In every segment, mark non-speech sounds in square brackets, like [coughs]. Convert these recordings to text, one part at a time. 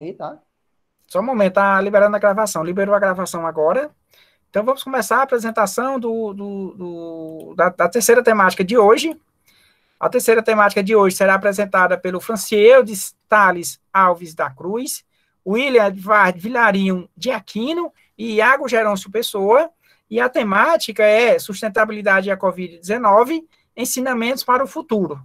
Eita, tá. Só um momento, está liberando a gravação. Liberou a gravação agora. Então vamos começar a apresentação do, do, do da, da, terceira temática de hoje. A terceira temática de hoje será apresentada pelo Francieldes Tales Alves da Cruz, William Edvard Vilarinho de Aquino e Iago Gerôncio Pessoa. E a temática é Sustentabilidade e a Covid-19, Ensinamentos para o Futuro.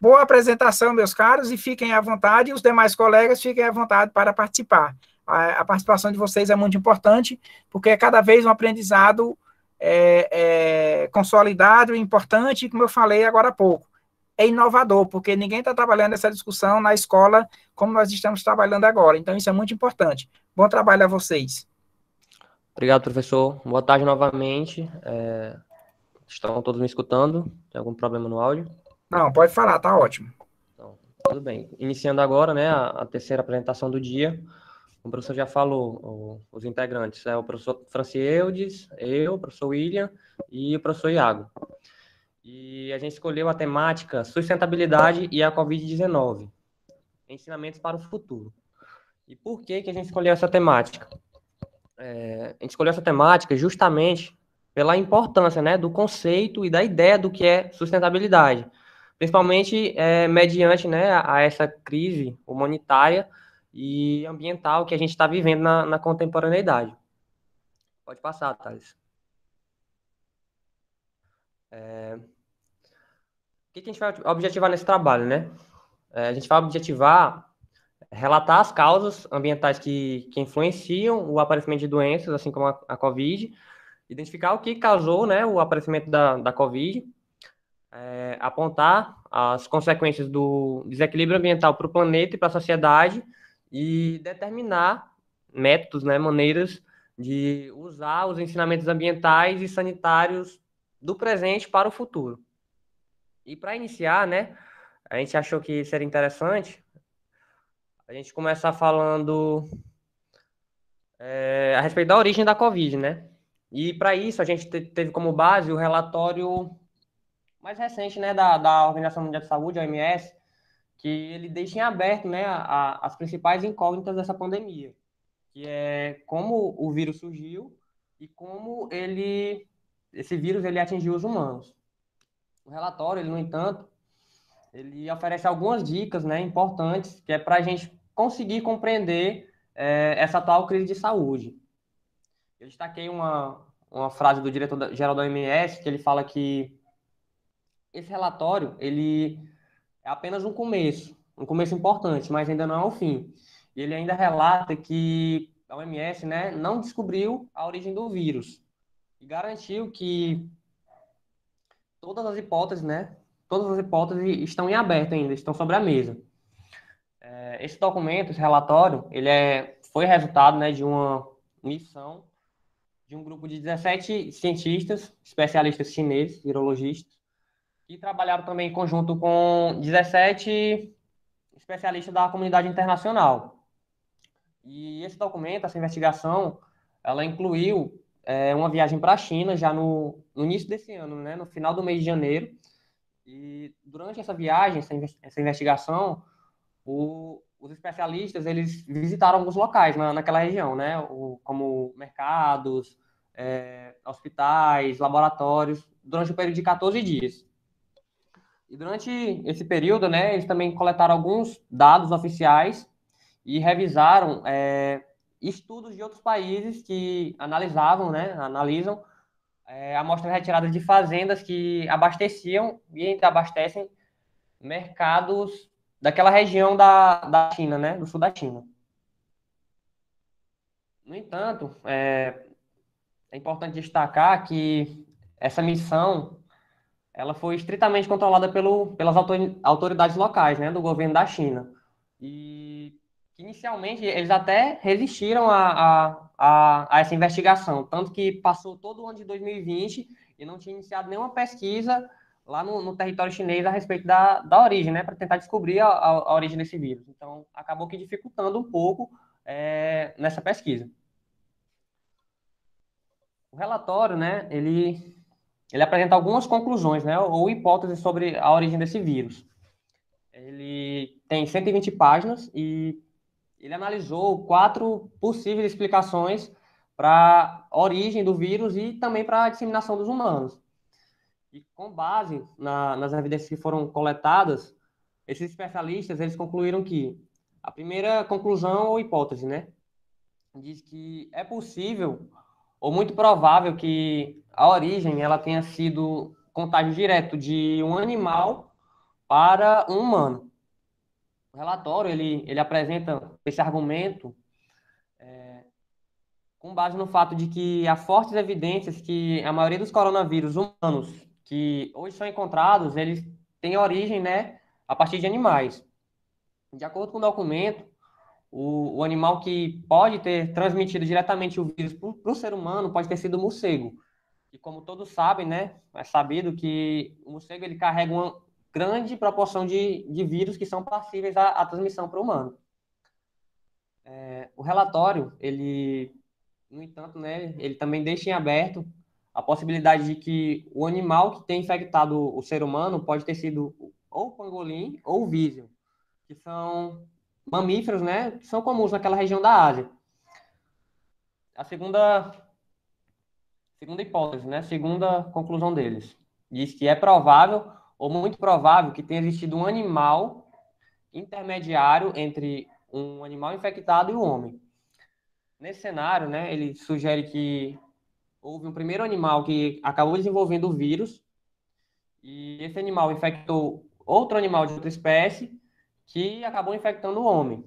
Boa apresentação, meus caros, e fiquem à vontade, e os demais colegas fiquem à vontade para participar. A, a participação de vocês é muito importante, porque é cada vez um aprendizado é, é, consolidado e importante, como eu falei agora há pouco. É inovador, porque ninguém está trabalhando essa discussão na escola como nós estamos trabalhando agora. Então, isso é muito importante. Bom trabalho a vocês. Obrigado, professor. Boa tarde novamente. É... Estão todos me escutando? Tem algum problema no áudio? Não, pode falar, tá ótimo. Então, tudo bem. Iniciando agora, né, a, terceira apresentação do dia. O professor já falou, o, os integrantes, é o professor Francieldes, eu, o professor William e o professor Iago. E a gente escolheu a temática sustentabilidade e a Covid-19, ensinamentos para o futuro. E por que, que a gente escolheu essa temática? É, a gente escolheu essa temática justamente pela importância né, do conceito e da ideia do que é sustentabilidade principalmente é, mediante né, a essa crise humanitária e ambiental que a gente está vivendo na, na, contemporaneidade. Pode passar, Thales. É... O que, que a gente vai objetivar nesse trabalho, né? É, a gente vai objetivar relatar as causas ambientais que, que influenciam o aparecimento de doenças, assim como a, a Covid, identificar o que causou né, o aparecimento da, da Covid, é, apontar as consequências do desequilíbrio ambiental para o planeta e para a sociedade e determinar métodos, né, maneiras de usar os ensinamentos ambientais e sanitários do presente para o futuro. E para iniciar, né, a gente achou que seria interessante a gente começar falando é, a respeito da origem da Covid, né? E para isso a gente teve como base o relatório mais recente né, da, da Organização Mundial de Saúde, a OMS, que ele deixa em aberto né, a, as principais incógnitas dessa pandemia, que é como o vírus surgiu e como ele, esse vírus ele atingiu os humanos. O relatório, ele, no entanto, ele oferece algumas dicas né, importantes que é para a gente conseguir compreender é, essa atual crise de saúde. Eu destaquei uma, uma frase do diretor-geral da OMS, que ele fala que esse relatório ele é apenas um começo, um começo importante, mas ainda não é o fim fim. Ele ainda relata que a OMS né, não descobriu a origem do vírus e garantiu que todas as hipóteses, né, todas as hipóteses estão em aberto ainda, estão sobre a mesa. É, esse documento, esse relatório, ele é, foi resultado né, de uma missão de um grupo de 17 cientistas, especialistas chineses, virologistas, e trabalharam também em conjunto com 17 especialistas da comunidade internacional. E esse documento, essa investigação, ela incluiu é, uma viagem para a China já no, no, início desse ano, né, no final do mês de janeiro. E durante essa viagem, essa, essa investigação, o, os especialistas eles visitaram alguns locais na, naquela região, né, o, como mercados, é, hospitais, laboratórios, durante o um período de 14 dias. E durante esse período, né, eles também coletaram alguns dados oficiais e revisaram é, estudos de outros países que analisavam, né, analisam é, amostras retiradas de fazendas que abasteciam e entreabastecem mercados daquela região da, da China, né, do sul da China. No entanto, é, é importante destacar que essa missão ela foi estritamente controlada pelo, pelas autoridades locais, né, do governo da China. E inicialmente eles até resistiram a, a, a, essa investigação, tanto que passou todo o ano de 2020 e não tinha iniciado nenhuma pesquisa lá no, no território chinês a respeito da, da origem, né, para tentar descobrir a, a, origem desse vírus. Então, acabou que dificultando um pouco é, nessa pesquisa. O relatório, né, ele ele apresenta algumas conclusões, né, ou hipóteses sobre a origem desse vírus. Ele tem 120 páginas e ele analisou quatro possíveis explicações para a origem do vírus e também para a disseminação dos humanos. E com base na, nas evidências que foram coletadas, esses especialistas eles concluíram que a primeira conclusão ou hipótese, né, diz que é possível ou muito provável que a origem ela tenha sido contágio direto de um animal para um humano. O relatório ele, ele apresenta esse argumento é, com base no fato de que há fortes evidências que a maioria dos coronavírus humanos que hoje são encontrados eles têm origem, né, a partir de animais. De acordo com o documento, o, o animal que pode ter transmitido diretamente o vírus para o ser humano pode ter sido o morcego. E como todos sabem, né, é sabido que o morcego ele carrega uma grande proporção de, de vírus que são passíveis à, à transmissão para o humano. É, o relatório, ele, no entanto, né, ele também deixa em aberto a possibilidade de que o animal que tem infectado o ser humano pode ter sido ou o pangolim ou o vízio, que são mamíferos, né, são comuns naquela região da Ásia. A segunda, segunda hipótese, né, segunda conclusão deles, diz que é provável ou muito provável que tenha existido um animal intermediário entre um animal infectado e o um homem. Nesse cenário, né, ele sugere que houve um primeiro animal que acabou desenvolvendo o vírus e esse animal infectou outro animal de outra espécie que acabou infectando o homem.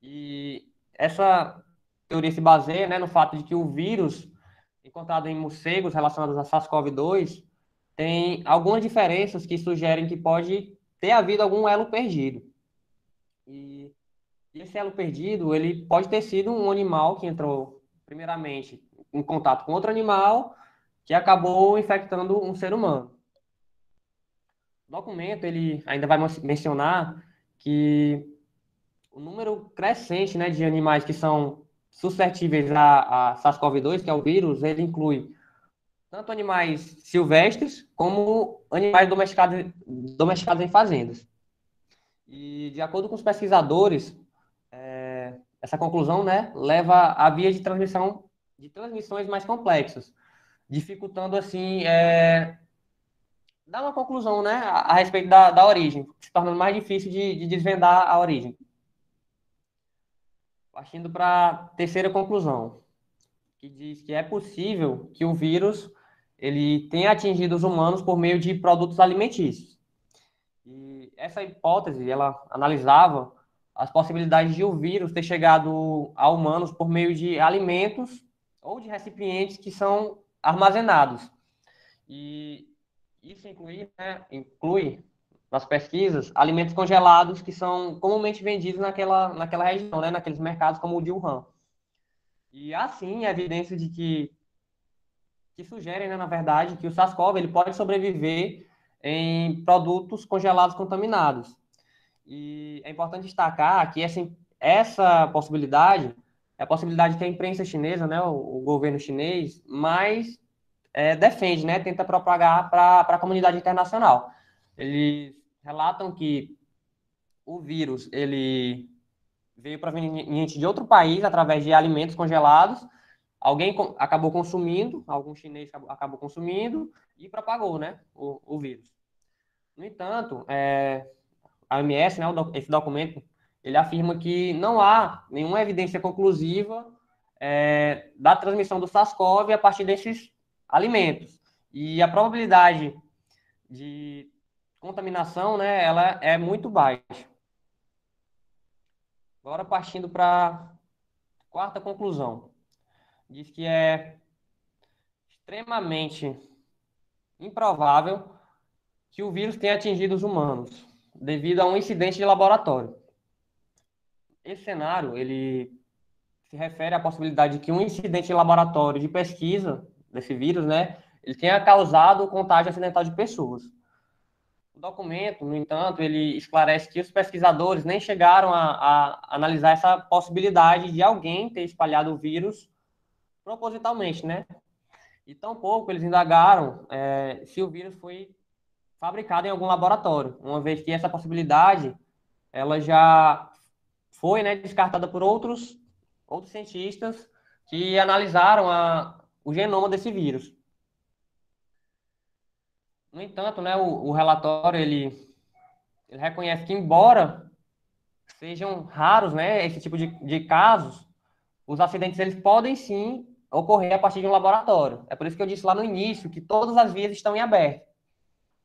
E essa teoria se baseia né, no fato de que o vírus encontrado em morcegos relacionados a SARS-CoV-2 tem algumas diferenças que sugerem que pode ter havido algum elo perdido. E esse elo perdido, ele pode ter sido um animal que entrou primeiramente em contato com outro animal que acabou infectando um ser humano. O documento ele ainda vai mencionar que o número crescente né, de animais que são suscetíveis a, a SARS-CoV-2, que é o vírus, ele inclui tanto animais silvestres como animais domesticados, domesticados em fazendas. E, de acordo com os pesquisadores, é, essa conclusão né, leva à via de transmissão de transmissões mais complexas, dificultando, assim, é, dar uma conclusão né, a, a respeito da, da origem, se tornando mais difícil de, de desvendar a origem. Partindo para a terceira conclusão, que diz que é possível que o vírus ele tenha atingido os humanos por meio de produtos alimentícios. E essa hipótese, ela analisava as possibilidades de o vírus ter chegado a humanos por meio de alimentos ou de recipientes que são armazenados. E isso inclui, né, inclui nas pesquisas alimentos congelados que são comumente vendidos naquela, naquela região, né, naqueles mercados como o de Wuhan. E assim, evidência de que que sugerem, né, na verdade, que o SARS-CoV ele pode sobreviver em produtos congelados contaminados. E é importante destacar que essa, essa possibilidade é a possibilidade que a imprensa chinesa, né, o, o governo chinês, mais é, defende, né, tenta propagar para a comunidade internacional. Eles relatam que o vírus ele veio proveniente de outro país através de alimentos congelados. Alguém com, acabou consumindo, algum chinês acabou, acabou consumindo e propagou, né, o, o vírus. No entanto, é, a OMS, né, esse documento, ele afirma que não há nenhuma evidência conclusiva é, da transmissão do SARS-CoV a partir desses alimentos. E a probabilidade de contaminação, né, ela é muito baixa. Agora partindo para quarta conclusão. Diz que é extremamente improvável que o vírus tenha atingido os humanos devido a um incidente de laboratório. Esse cenário, ele se refere à possibilidade de que um incidente de laboratório de pesquisa desse vírus, né, ele tenha causado o contágio acidental de pessoas. O documento, no entanto, ele esclarece que os pesquisadores nem chegaram a, a analisar essa possibilidade de alguém ter espalhado o vírus propositalmente, né? E tampouco eles indagaram é, se o vírus foi fabricado em algum laboratório, uma vez que essa possibilidade ela já foi né, descartada por outros, outros cientistas que analisaram a, o genoma desse vírus. No entanto, né, o, o relatório ele, ele reconhece que, embora sejam raros né, esse tipo de, de casos, os acidentes eles podem sim ocorrer a partir de um laboratório. É por isso que eu disse lá no início que todas as vias estão em aberto.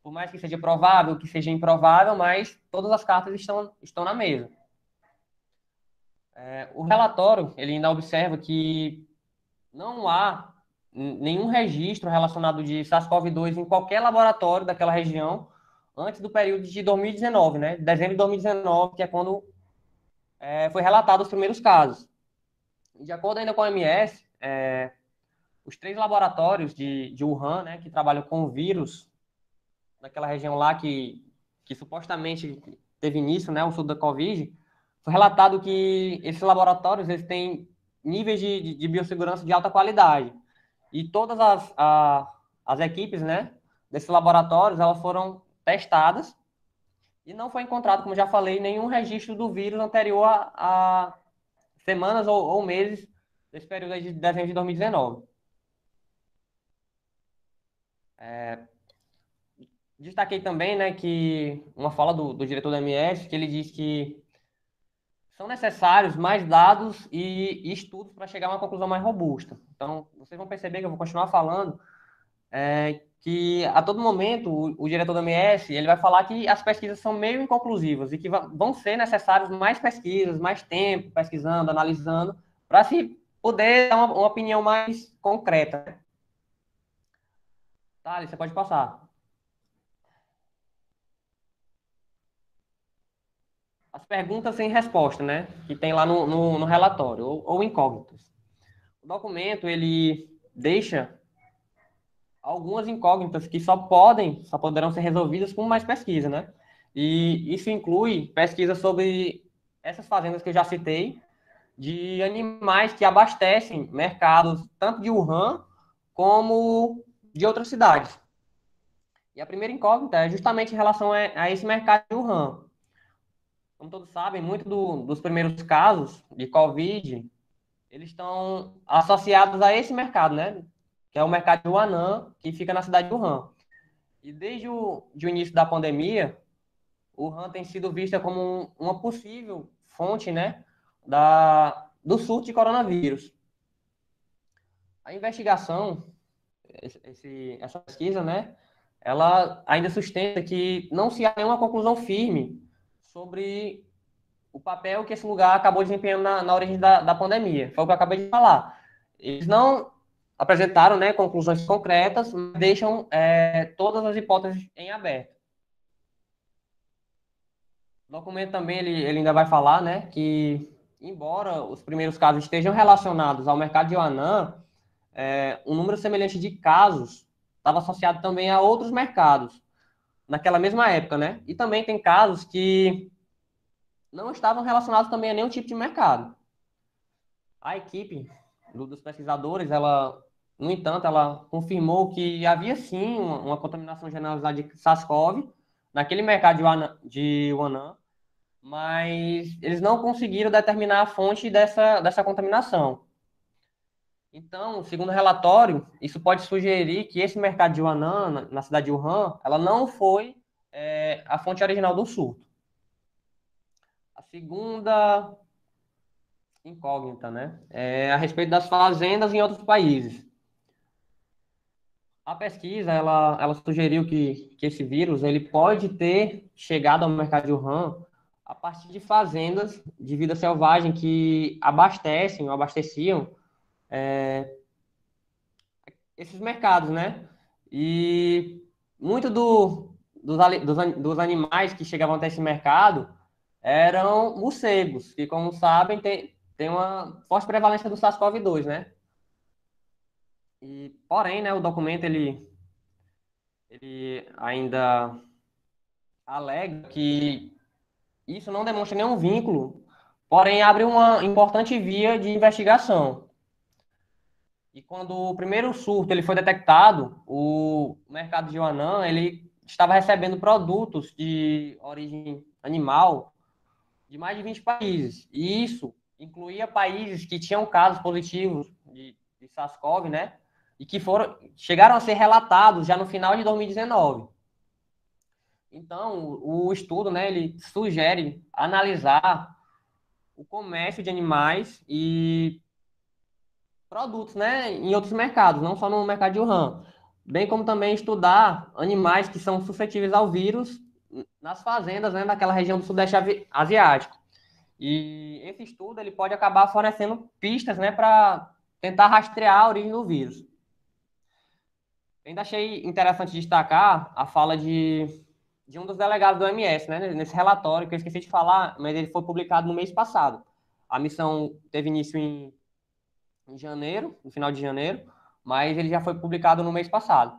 Por mais que seja provável, que seja improvável, mas todas as cartas estão, estão na mesa. É, o relatório ele ainda observa que não há nenhum registro relacionado de SARS-CoV-2 em qualquer laboratório daquela região antes do período de 2019, né? Dezembro de 2019, que é quando é, foi relatado os primeiros casos. De acordo ainda com a OMS, é, os três laboratórios de, de Wuhan, né, que trabalham com vírus, daquela região lá que, que supostamente teve início, né, o surto da Covid, foi relatado que esses laboratórios eles têm níveis de, de, de biossegurança de alta qualidade. E todas as, a, as equipes né, desses laboratórios elas foram testadas e não foi encontrado, como já falei, nenhum registro do vírus anterior a, a semanas ou, ou, meses desse período de dezembro de 2019. É, destaquei também né, que uma fala do, do diretor da MS, que ele diz que são necessários mais dados e, estudos para chegar a uma conclusão mais robusta. Então, vocês vão perceber que eu vou continuar falando é, que a todo momento o, o, diretor do MS ele vai falar que as pesquisas são meio inconclusivas e que vão ser necessários mais pesquisas, mais tempo pesquisando, analisando, para se poder dar uma, uma opinião mais concreta. tá, você pode passar. perguntas sem resposta, né? Que tem lá no, no, no relatório, ou, ou incógnitas. O documento, ele deixa algumas incógnitas que só podem, só poderão ser resolvidas com mais pesquisa, né? E isso inclui pesquisa sobre essas fazendas que eu já citei, de animais que abastecem mercados tanto de Wuhan como de outras cidades. E a primeira incógnita é justamente em relação a, a esse mercado de Wuhan como todos sabem, muito do, dos primeiros casos de Covid, eles estão associados a esse mercado, né? Que é o mercado de Wuhan, que fica na cidade de Wuhan. E desde o de início da pandemia, o Wuhan tem sido vista como um, uma possível fonte, né, da, do surto de coronavírus. A investigação, esse, essa pesquisa, né, ela ainda sustenta que não se há nenhuma conclusão firme sobre o papel que esse lugar acabou desempenhando na, na origem da, da pandemia. Foi o que eu acabei de falar. Eles não apresentaram né, conclusões concretas, mas deixam é, todas as hipóteses em aberto. O documento também ele, ele ainda vai falar né, que, embora os primeiros casos estejam relacionados ao mercado de Oanã, é, um número semelhante de casos estava associado também a outros mercados, naquela mesma época, né? E também tem casos que não estavam relacionados também a nenhum tipo de mercado. A equipe dos pesquisadores, ela, no entanto, ela confirmou que havia sim uma, uma contaminação generalizada de SARS-CoV naquele mercado de Wuhan, de Wuhan, mas eles não conseguiram determinar a fonte dessa, dessa contaminação. Então, segundo o relatório, isso pode sugerir que esse mercado de Wuhan, na cidade de Wuhan, ela não foi é, a fonte original do surto. A segunda incógnita, né? É a respeito das fazendas em outros países. A pesquisa, ela, ela sugeriu que, que esse vírus, ele pode ter chegado ao mercado de Wuhan a partir de fazendas de vida selvagem que abastecem ou abasteciam é, esses mercados, né? E muito do, dos, dos, dos, animais que chegavam até esse mercado eram morcegos, que, como sabem, tem, tem uma forte prevalência do SARS-CoV-2, né? E, porém, né, o documento, ele, ele ainda alega que isso não demonstra nenhum vínculo, porém abre uma importante via de investigação, e quando o primeiro surto ele foi detectado, o mercado de Yuanã ele estava recebendo produtos de origem animal de mais de 20 países. E isso incluía países que tinham casos positivos de, de SARS-CoV, né? E que foram chegaram a ser relatados já no final de 2019. Então, o estudo, né, ele sugere analisar o comércio de animais e produtos, né, em outros mercados, não só no mercado de Wuhan. Bem como também estudar animais que são suscetíveis ao vírus nas fazendas, né, daquela região do sudeste asiático. E esse estudo ele pode acabar fornecendo pistas, né, para tentar rastrear a origem do vírus. Ainda achei interessante destacar a fala de, de um dos delegados do OMS, né, nesse relatório que eu esqueci de falar, mas ele foi publicado no mês passado. A missão teve início em em janeiro, no final de janeiro, mas ele já foi publicado no mês passado.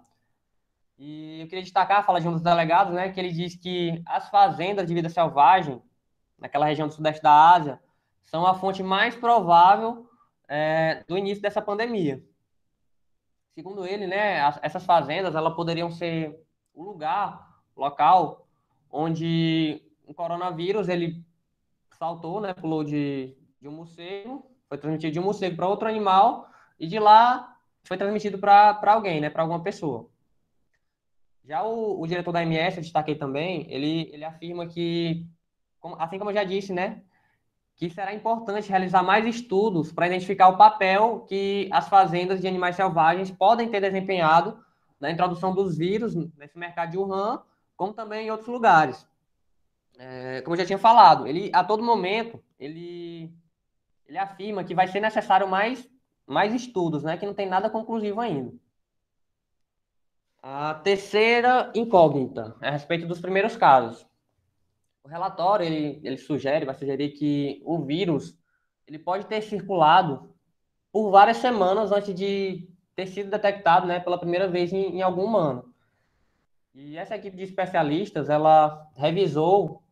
E eu queria destacar, fala de um dos delegados, né, que ele diz que as fazendas de vida selvagem, naquela região do sudeste da Ásia, são a fonte mais provável é, do início dessa pandemia. Segundo ele, né, as, essas fazendas elas poderiam ser o lugar, local, onde o coronavírus ele saltou, né, pulou de, de um morcego foi transmitido de um morcego para outro animal e de lá foi transmitido para alguém, né, para alguma pessoa. Já o, o, diretor da MS, eu destaquei também, ele, ele afirma que, assim como eu já disse, né, que será importante realizar mais estudos para identificar o papel que as fazendas de animais selvagens podem ter desempenhado na introdução dos vírus nesse mercado de Wuhan, como também em outros lugares. É, como eu já tinha falado, ele a todo momento ele ele afirma que vai ser necessário mais, mais estudos, né, que não tem nada conclusivo ainda. A terceira incógnita é a respeito dos primeiros casos. O relatório ele, ele sugere, vai sugerir que o vírus ele pode ter circulado por várias semanas antes de ter sido detectado, né, pela primeira vez em, em algum humano. E essa equipe de especialistas ela revisou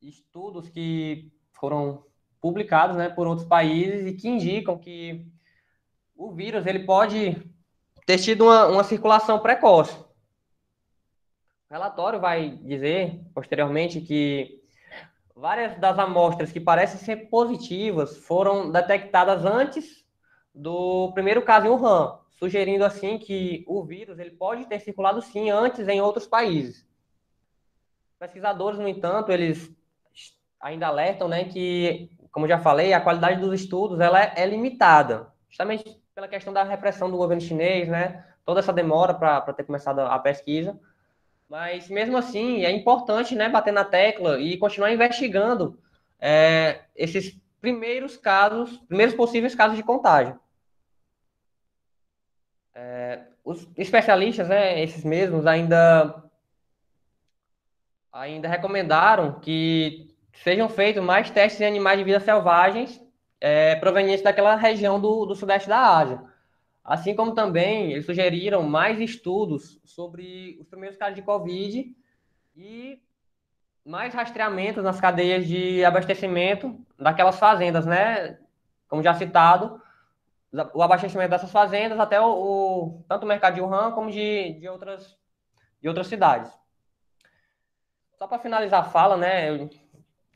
estudos que foram publicados né, por outros países e que indicam que o vírus ele pode ter tido uma, uma circulação precoce. O relatório vai dizer, posteriormente, que várias das amostras que parecem ser positivas foram detectadas antes do primeiro caso em Wuhan, sugerindo assim que o vírus ele pode ter circulado sim antes em outros países. Pesquisadores, no entanto, eles ainda alertam né, que como já falei, a qualidade dos estudos ela é, é limitada, justamente pela questão da repressão do governo chinês, né? Toda essa demora para ter começado a pesquisa. Mas mesmo assim, é importante, né, bater na tecla e continuar investigando é, esses primeiros casos, primeiros possíveis casos de contágio. É, os especialistas, né, esses mesmos, ainda ainda recomendaram que sejam feitos mais testes em animais de vida selvagens é, provenientes daquela região do, do sudeste da Ásia. Assim como também eles sugeriram mais estudos sobre os primeiros casos de Covid e mais rastreamentos nas cadeias de abastecimento daquelas fazendas, né? Como já citado, o abastecimento dessas fazendas até o, o tanto o mercado de Wuhan como de, de outras de outras cidades. Só para finalizar a fala, né? Eu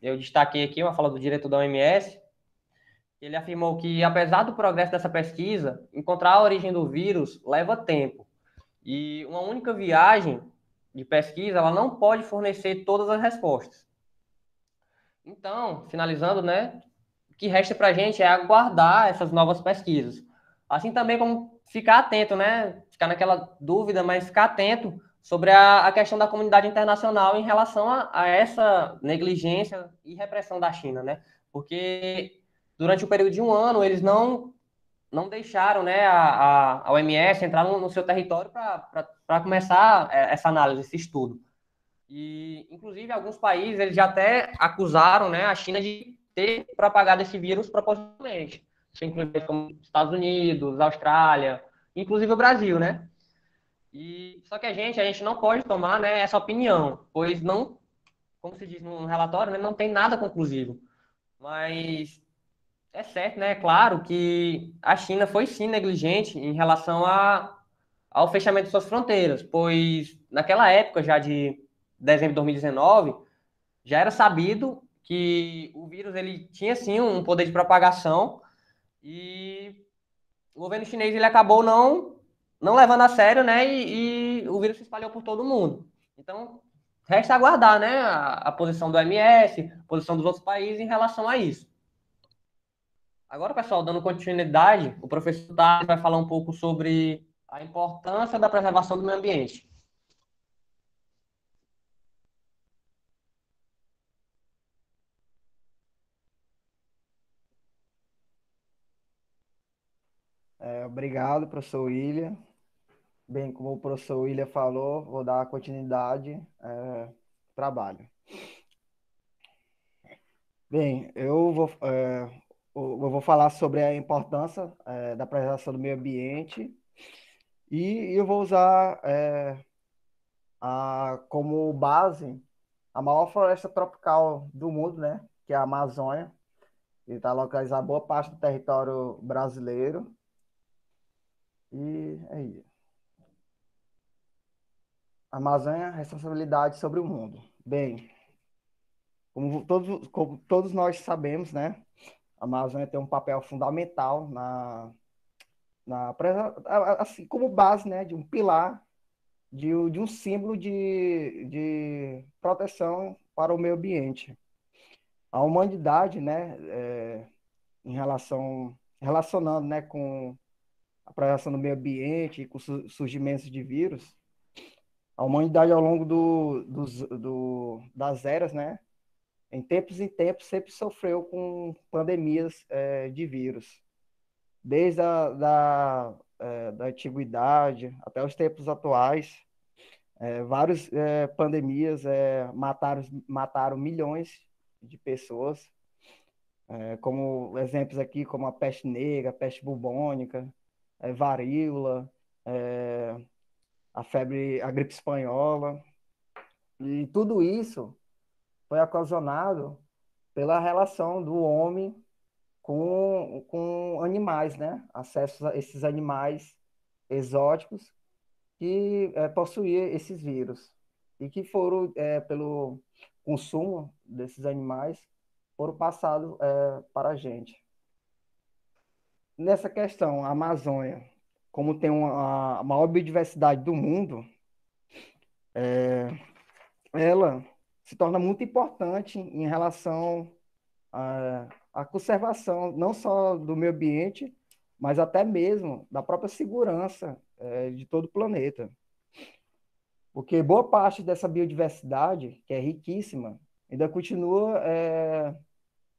eu destaquei aqui uma fala do diretor da OMS. Ele afirmou que, apesar do progresso dessa pesquisa, encontrar a origem do vírus leva tempo. E uma única viagem de pesquisa, ela não pode fornecer todas as respostas. Então, finalizando, né, o que resta para a gente é aguardar essas novas pesquisas. Assim também como ficar atento, né, ficar naquela dúvida, mas ficar atento sobre a, a questão da comunidade internacional em relação a, a essa negligência e repressão da China, né? Porque durante o período de um ano eles não não deixaram né, a, a, a OMS entrar no, no seu território para começar é, essa análise, esse estudo. E, inclusive, alguns países eles já até acusaram né, a China de ter propagado esse vírus propositalmente. Inclusive, como Estados Unidos, Austrália, inclusive o Brasil, né? E só que a gente, a gente não pode tomar, né, essa opinião, pois não, como se diz no relatório, né, não tem nada conclusivo. Mas é certo, né? É claro que a China foi sim negligente em relação a, ao fechamento de suas fronteiras, pois naquela época, já de dezembro de 2019, já era sabido que o vírus ele tinha sim um poder de propagação e o governo chinês ele acabou não não levando a sério, né? E, e, o vírus se espalhou por todo mundo. Então, resta aguardar, né? A, a posição do MS, a posição dos outros países em relação a isso. Agora, pessoal, dando continuidade, o professor Tales vai falar um pouco sobre a importância da preservação do meio ambiente. É, obrigado, professor William. Bem, como o professor William falou, vou dar continuidade é, trabalho. Bem, eu vou, é, eu vou falar sobre a importância é, da preservação do meio ambiente e eu vou usar é, a, como base a maior floresta tropical do mundo, né? Que é a Amazônia. E está localizada boa parte do território brasileiro. E é isso. Amazônia, responsabilidade sobre o mundo. Bem, como todos, como todos nós sabemos, né, a Amazônia tem um papel fundamental na, na assim como base, né, de um pilar de, de um símbolo de, de proteção para o meio ambiente. A humanidade, né, é, em relação relacionando, né, com a proteção do meio ambiente e com surgimentos de vírus, a humanidade ao longo do, do, do, das eras, né? Em tempos e tempos sempre sofreu com pandemias é, de vírus, desde a da, é, da antiguidade até os tempos atuais. É, várias é, pandemias é, mataram, mataram milhões de pessoas, é, como exemplos aqui como a peste negra, a peste bubônica, varíola, a febre, a gripe espanhola. E tudo isso foi ocasionado pela relação do homem com, com animais, né? Acesso a esses animais exóticos que é, eh, possuíam esses vírus e que foram, é, pelo consumo desses animais, foram passados é, para a gente. Nessa questão, a Amazônia, como tem uma, a maior biodiversidade do mundo, é, ela se torna muito importante em relação à, à conservação, não só do meio ambiente, mas até mesmo da própria segurança é, de todo o planeta. Porque boa parte dessa biodiversidade, que é riquíssima, ainda continua é,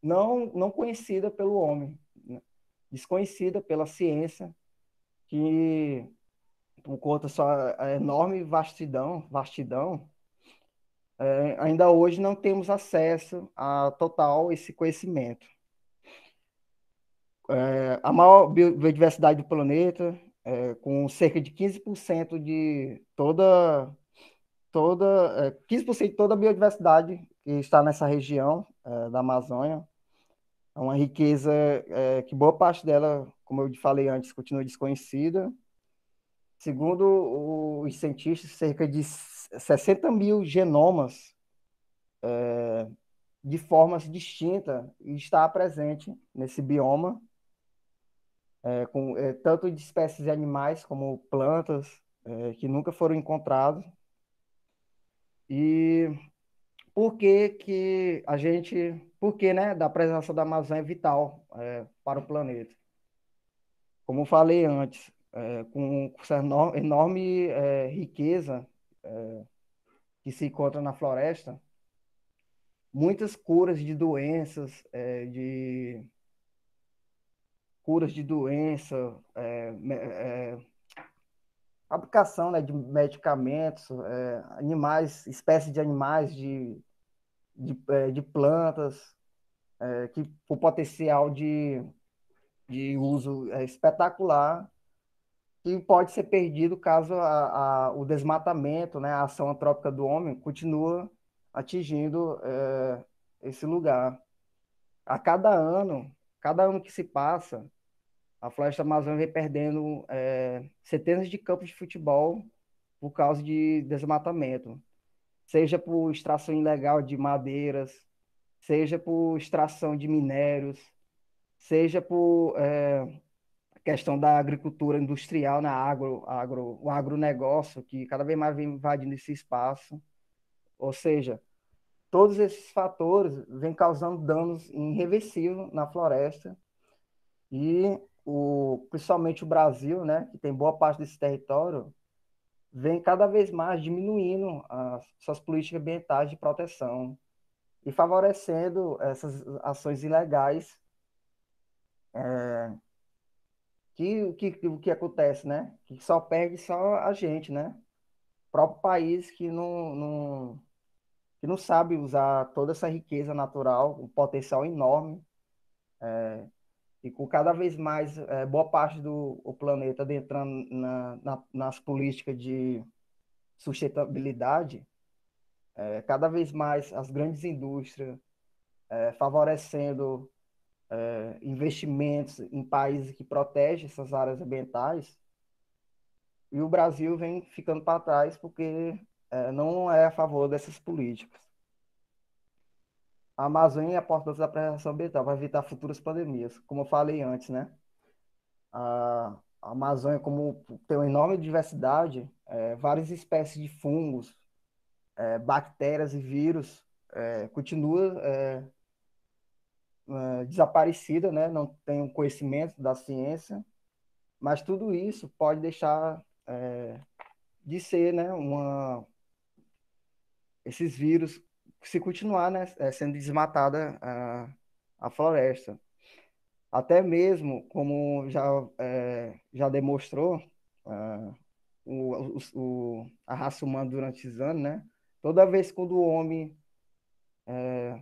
não, não conhecida pelo homem, né? desconhecida pela ciência que por conta só a enorme vastidão, vastidão, é, ainda hoje não temos acesso a total esse conhecimento. É, a maior biodiversidade do planeta, é, com cerca de 15% de toda toda 15% é, de toda a biodiversidade que está nessa região é, da Amazônia é uma riqueza é, que boa parte dela, como eu falei antes, continua desconhecida. Segundo os cientistas, cerca de 60 mil genomas é, de formas distintas está presente nesse bioma, é, com, é, tanto de espécies de animais como plantas é, que nunca foram encontrados. E por que, que a gente, por que, né, da presença da Amazônia é vital é, para o planeta. Como falei antes, é, com, com, essa enorme, enorme é, riqueza é, que se encontra na floresta, muitas curas de doenças, é, de curas de doença, é, aplicação né, de medicamentos, animais, espécies de animais de de, é, de plantas, é, que o potencial de, de uso é espetacular que pode ser perdido caso a, a, o desmatamento, né, a ação antrópica do homem continua atingindo é, esse lugar. A cada ano, cada ano que se passa, a floresta amazônica vem perdendo é, centenas de campos de futebol por causa de desmatamento seja por extração ilegal de madeiras, seja por extração de minérios, seja por é, questão da agricultura industrial na agro, agro, o agronegócio, que cada vez mais vem invadindo esse espaço. Ou seja, todos esses fatores vêm causando danos irreversíveis na floresta e o, principalmente o Brasil, né, que tem boa parte desse território, vem cada vez mais diminuindo as suas políticas ambientais de proteção e favorecendo essas ações ilegais é, que, que que acontece, né? Que só perde só a gente, né? O próprio país que não, não que não sabe usar toda essa riqueza natural, um potencial enorme é, e com cada vez mais é, boa parte do o planeta adentrando na, na, nas políticas de sustentabilidade, é, cada vez mais as grandes indústrias é, favorecendo investimentos em países que protegem essas áreas ambientais, e o Brasil vem ficando para trás porque não é a favor dessas políticas a Amazônia é a porta da preservação ambiental para evitar futuras pandemias, como eu falei antes, né? A Amazônia, como tem uma enorme diversidade, é, várias espécies de fungos, é, bactérias e vírus é, continua é, é desaparecida, né? Não tem um conhecimento da ciência, mas tudo isso pode deixar é, de ser, né? Uma esses vírus se continuar né, é, sendo desmatada a, a floresta. Até mesmo, como já, é, já demonstrou a, o, o, a raça humana durante os anos, né? toda vez quando o homem é,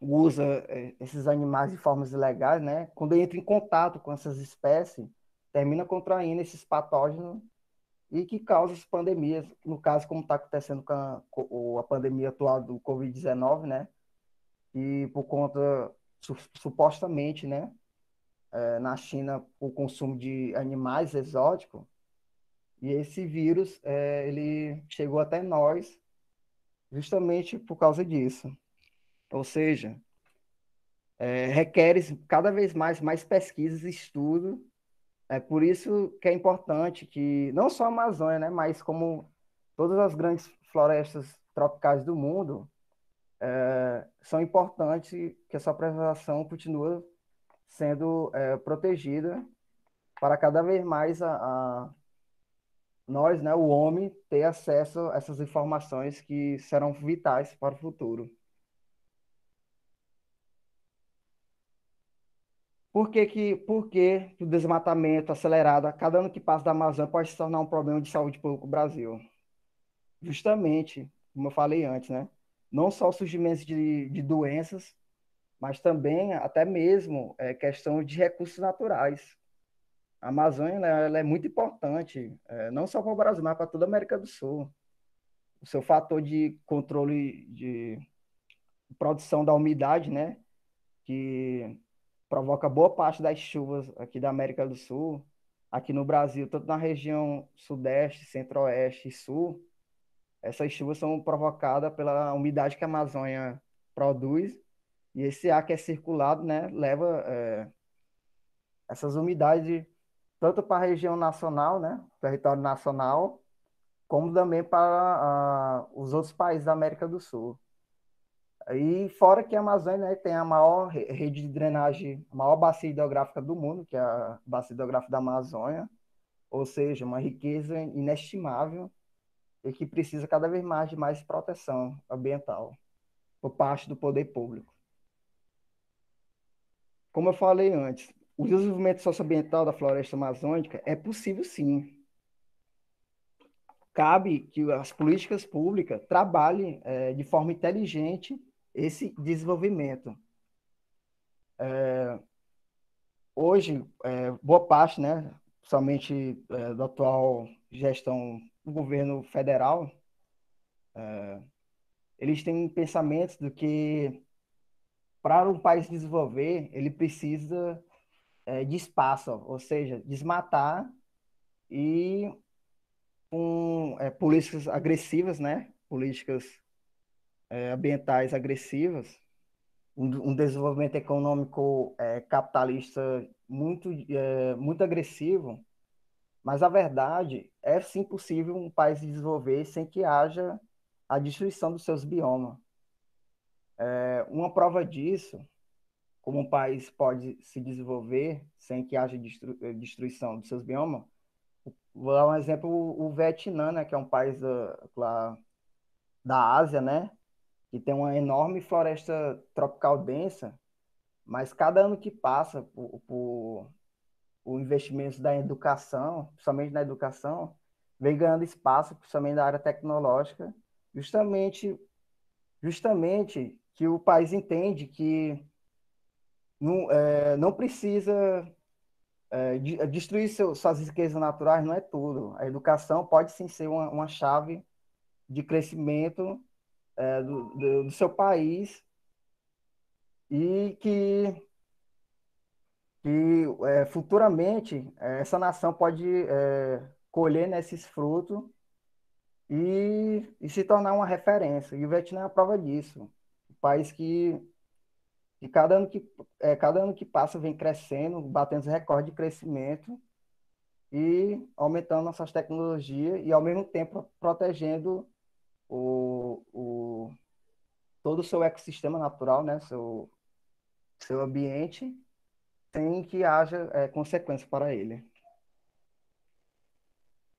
usa é, esses animais de formas ilegais, né? quando entra em contato com essas espécies, termina contraindo esses patógenos e que causa as pandemias, no caso, como está acontecendo com a, com a, pandemia atual do Covid-19, né? E por conta, su, supostamente, né? É, na China, o consumo de animais exóticos. E esse vírus, é, ele chegou até nós justamente por causa disso. Ou seja, é, requer cada vez mais, mais pesquisas e estudo é por isso que é importante que, não só a Amazônia, né, mas como todas as grandes florestas tropicais do mundo, é, são importantes que sua preservação continue sendo é, protegida para cada vez mais a, a, nós, né, o homem, ter acesso a essas informações que serão vitais para o futuro. Por que, que, por que o desmatamento acelerado a cada ano que passa da Amazônia pode se tornar um problema de saúde pública no Brasil? Justamente, como eu falei antes, né? não só o surgimento de, de doenças, mas também até mesmo é, questão de recursos naturais. A Amazônia né, ela é muito importante, é, não só para o Brasil, mas para toda a América do Sul. O seu fator de controle de produção da umidade, né, que provoca boa parte das chuvas aqui da América do Sul, aqui no Brasil, tanto na região sudeste, centro-oeste e sul. Essas chuvas são provocadas pela umidade que a Amazônia produz e esse ar que é circulado, né, leva é, essas umidades tanto para a região nacional, né, território nacional, como também para ah, os outros países da América do Sul. E fora que a Amazônia né, tem a maior rede de drenagem, a maior bacia hidrográfica do mundo, que é a bacia hidrográfica da Amazônia, ou seja, uma riqueza inestimável e que precisa cada vez mais de mais proteção ambiental por parte do poder público. Como eu falei antes, o desenvolvimento socioambiental da floresta amazônica é possível sim. Cabe que as políticas públicas trabalhem é, de forma inteligente esse desenvolvimento. É, hoje, é, boa parte, né, somente é, da atual gestão do governo federal, é, eles têm pensamentos do que para um país desenvolver, ele precisa é, de espaço, ou seja, desmatar e com é, políticas agressivas, né, políticas é, ambientais agressivas, um, um desenvolvimento econômico é, capitalista muito, é, muito agressivo, mas a verdade é sim possível um país desenvolver sem que haja a destruição dos seus biomas. É, uma prova disso, como um país pode se desenvolver sem que haja destru, é, destruição dos seus biomas, vou dar um exemplo, o Vietnã, né, que é um país da, ah, lá da Ásia, né, que tem uma enorme floresta tropical densa, mas cada ano que passa, por, o investimento da educação, principalmente na educação, vem ganhando espaço, principalmente na área tecnológica, justamente, justamente que o país entende que não, é, não precisa é, é destruir seu, suas riquezas naturais, não é tudo. A educação pode sim ser uma, uma chave de crescimento é, do, do, do, seu país e que, que é, futuramente é, essa nação pode é, colher nesses frutos e, e, se tornar uma referência. E o Vietnã é a prova disso. Um país que, que cada, ano que é, cada ano que passa vem crescendo, batendo recordes de crescimento e aumentando nossas tecnologias e, ao mesmo tempo, protegendo o, o todo o seu ecossistema natural, né, seu, seu ambiente, sem que haja é, consequência para ele.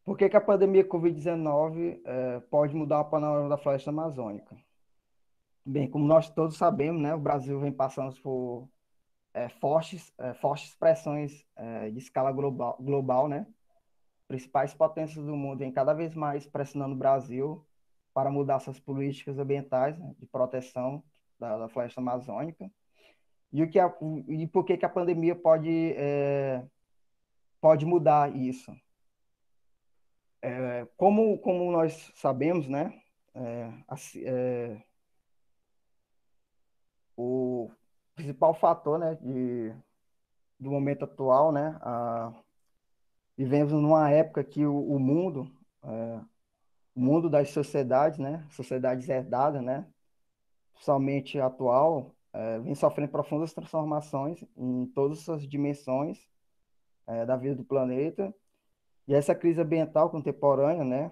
Por que, que a pandemia Covid-19 é, pode mudar o panorama da floresta amazônica? Bem, como nós todos sabemos, né, o Brasil vem passando por é, fortes, é, fortes pressões é, de escala global, global, né? Principais potências do mundo vêm cada vez mais pressionando o Brasil para mudar essas políticas ambientais né, de proteção da, da, floresta amazônica e o que a, e por que, que a pandemia pode é, pode mudar isso é, como como nós sabemos né é, assim, é o principal fator né de, do momento atual né a, vivemos numa época que o, o mundo é, mundo das sociedades, né, sociedades herdadas, né, somente atual, é, vem sofrendo profundas transformações em todas as dimensões é, da vida do planeta. E essa crise ambiental contemporânea, né,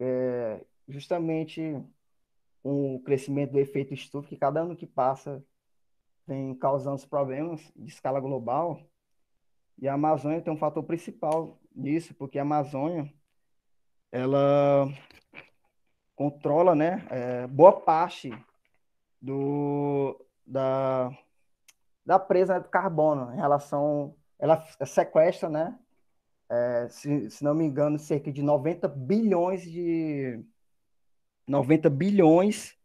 é justamente o crescimento do efeito estufa, que cada ano que passa vem causando problemas de escala global. E a Amazônia tem um fator principal nisso, porque a Amazônia ela controla, né, é, boa parte do, da, da presa né, do carbono em relação, ela sequestra, né, é, se, se não me engano, cerca de 90 bilhões de 90 bilhões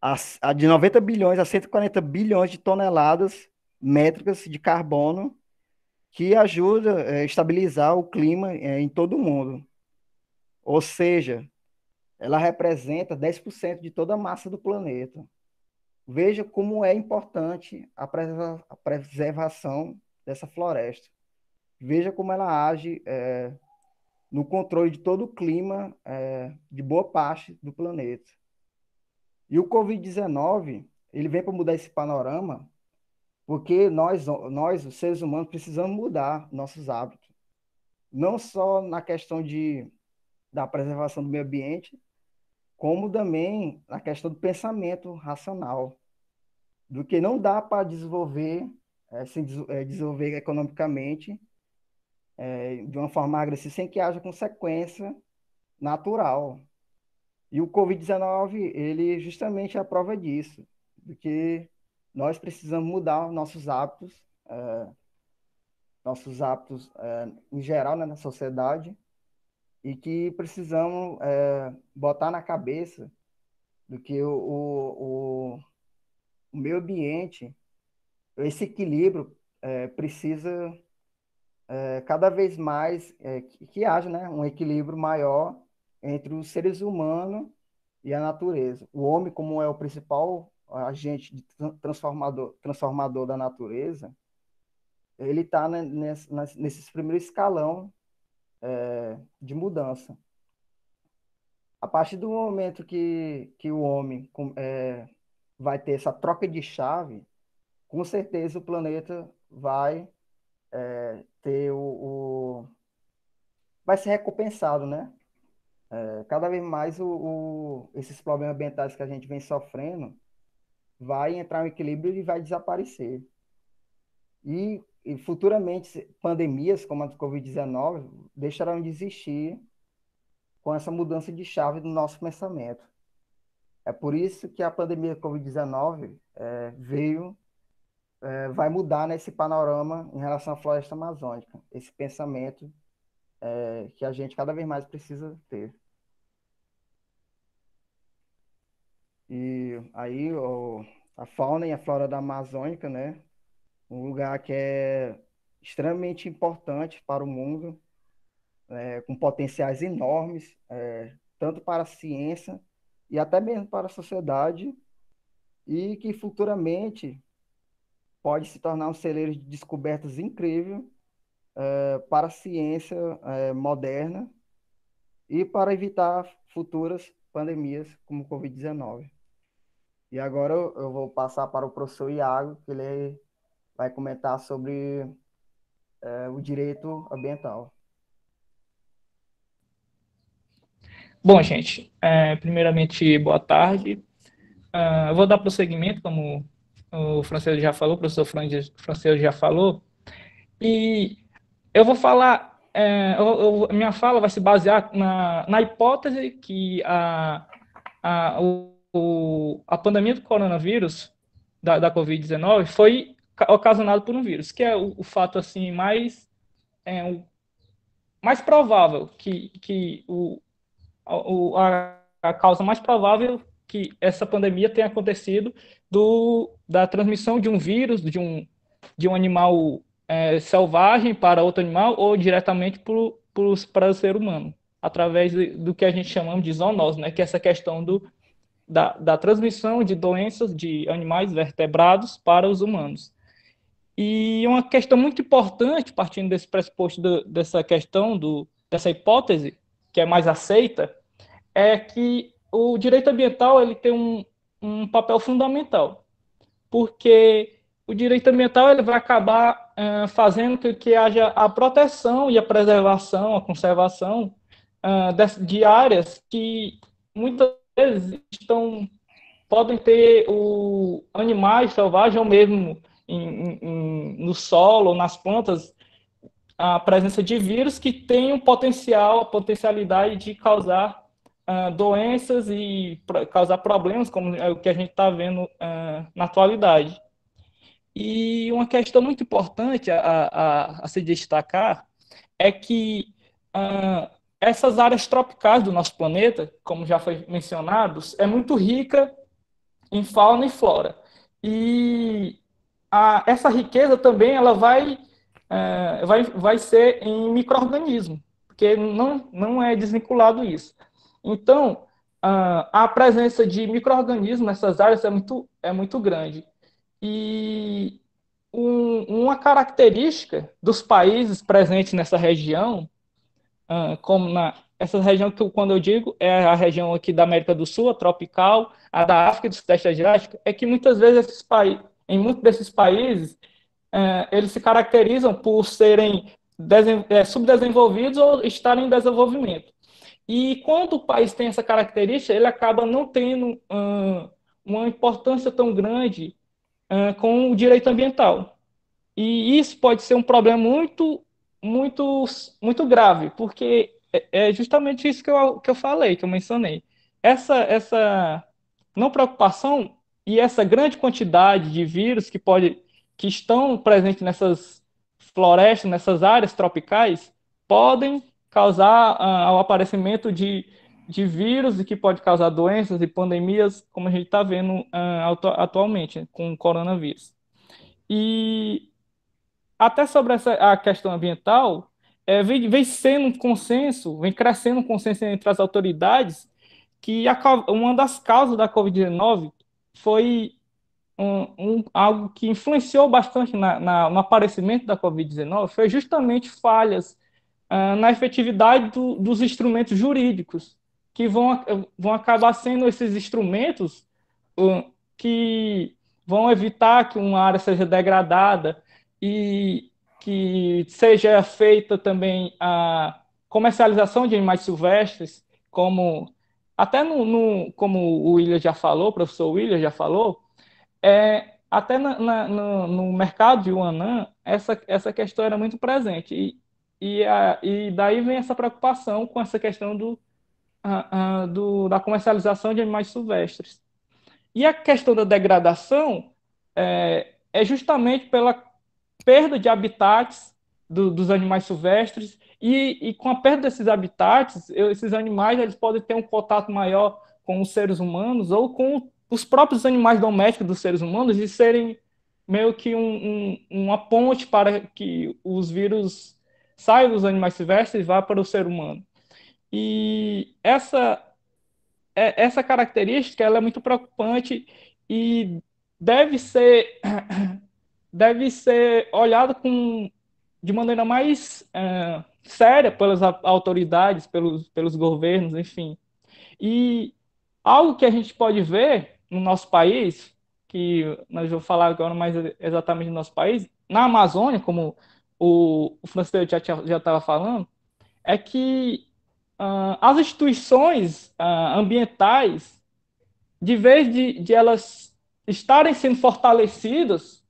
a, a de 90 bilhões a 140 bilhões de toneladas métricas de carbono que ajuda a é, estabilizar o clima é, em todo o mundo. Ou seja, ela representa 10% de toda a massa do planeta. Veja como é importante a, preserva a preservação dessa floresta. Veja como ela age é, no controle de todo o clima é, de boa parte do planeta. E o Covid-19 ele vem para mudar esse panorama, porque nós, nós, os seres humanos, precisamos mudar nossos hábitos. Não só na questão de da preservação do meio ambiente, como também na questão do pensamento racional, do que não dá para desenvolver, é, eh, se eh, desenvolver economicamente é, de uma forma agressiva, sem que haja consequência natural. E o Covid-19, ele justamente é a prova disso, do que nós precisamos mudar nossos hábitos, é, nossos hábitos é, em geral né, na sociedade, e que precisamos é, botar na cabeça do que o, o, o meio ambiente, esse equilíbrio é, precisa é, cada vez mais é, que, que haja né, um equilíbrio maior entre os seres humanos e a natureza. O homem, como é o principal agente transformador, transformador da natureza, ele está nesses nesse, nesse primeiro escalão é, de mudança. A partir do momento que, que o homem é, vai ter essa troca de chave, com certeza o planeta vai é, ter o, o, vai ser recompensado, né? É, cada vez mais o, o, esses problemas ambientais que a gente vem sofrendo vai entrar em equilíbrio e vai desaparecer. E e futuramente pandemias como a do Covid-19 deixarão de existir com essa mudança de chave do nosso pensamento. É por isso que a pandemia Covid-19 é, veio, é, vai mudar nesse panorama em relação à floresta amazônica, esse pensamento é, que a gente cada vez mais precisa ter. E aí, o, a fauna e a flora da Amazônica, né, um lugar que é extremamente importante para o mundo, é, com potenciais enormes, é, tanto para a ciência e até mesmo para a sociedade, e que futuramente pode se tornar um celeiro de descobertas incrível é, para a ciência é, moderna e para evitar futuras pandemias como o Covid-19. E agora eu vou passar para o professor Iago, que ele é vai comentar sobre é, o direito ambiental. Bom, gente, é, primeiramente, boa tarde. Uh, eu vou dar prosseguimento, como o Francisco já falou, o professor Francisco já falou, e eu vou falar, é, eu, eu, minha fala vai se basear na, na hipótese que a, a, o, a pandemia do coronavírus, da, da Covid-19, foi ocasionado por um vírus, que é o, o fato assim mais é, o, mais provável que, que o, o, a, a causa mais provável que essa pandemia tenha acontecido do, da transmissão de um vírus, de um, de um animal é, selvagem para outro animal ou diretamente para o ser humano, através de, do que a gente chamamos de zoonose, né, que é essa questão do, da, da transmissão de doenças de animais vertebrados para os humanos. E uma questão muito importante, partindo desse pressuposto do, dessa questão, do, dessa hipótese, que é mais aceita, é que o direito ambiental ele tem um, um papel fundamental, porque o direito ambiental ele vai acabar uh, fazendo com que haja a proteção e a preservação, a conservação uh, eh, de, de áreas que muitas vezes estão podem ter o animais selvagens ou mesmo em, no solo ou nas plantas a presença de vírus que tem um potencial, a potencialidade de causar uh, doenças e causar problemas, como é o que a gente está vendo uh, na atualidade. E uma questão muito importante a, a, a se destacar é que uh, essas áreas tropicais do nosso planeta, como já foi mencionado, é muito rica em fauna e flora. E a, essa riqueza também ela vai, é, vai, vai ser em microorganismo, porque não, não é desvinculado isso. Então, a, presença de microorganismos nessas áreas é muito, é muito grande. E um, uma característica dos países presentes nessa região, ah, como na essa região que quando eu digo é a região aqui da América do Sul, a tropical, a da África e do Sudeste Asiático, é que muitas vezes esses países em muitos desses países, é, eles se caracterizam por serem é, subdesenvolvidos ou estarem em desenvolvimento. E quando o país tem essa característica, ele acaba não tendo hum, uma importância tão grande hum, com o direito ambiental. E isso pode ser um problema muito, muito, muito grave, porque é, é justamente isso que eu, que eu falei, que eu mencionei. Essa, essa não preocupação e essa grande quantidade de vírus que, pode, que estão presentes nessas florestas, nessas áreas tropicais, podem causar ah, o aparecimento de, de vírus e que pode causar doenças e pandemias, como a gente está vendo ah, atualmente com o coronavírus. E até sobre essa, a questão ambiental, é, vem, vem, sendo um consenso, vem crescendo um consenso entre as autoridades que a, uma das causas da Covid-19 foi um, um, algo que influenciou bastante na, na, no aparecimento da Covid-19 foi justamente falhas uh, na efetividade do, dos instrumentos jurídicos, que vão, vão acabar sendo esses instrumentos que vão evitar que uma área seja degradada e que seja feita também a comercialização de animais silvestres, como até no, no como o William já falou, o professor William já falou, é, até na, na, no, no, mercado de Uanã, essa, essa questão era muito presente. E, e, a, e daí vem essa preocupação com essa questão do, do, da comercialização de animais silvestres. E a questão da degradação é, é justamente pela perda de habitats do, dos animais silvestres e, e com a perda desses habitats, esses animais eles podem ter um contato maior com os seres humanos ou com os próprios animais domésticos dos seres humanos e serem meio que um, um, uma ponte para que os vírus saiam dos animais silvestres e vá para o ser humano. E essa, é, essa característica ela é muito preocupante e deve ser, [coughs] deve ser olhada com, de maneira mais uh, séria pelas autoridades, pelos, pelos governos, enfim. E algo que a gente pode ver no nosso país, que nós vou falar agora mais exatamente no nosso país, na Amazônia, como o, o Francisco já estava falando, é que uh, as instituições uh, ambientais, de vez de, de elas estarem sendo fortalecidas,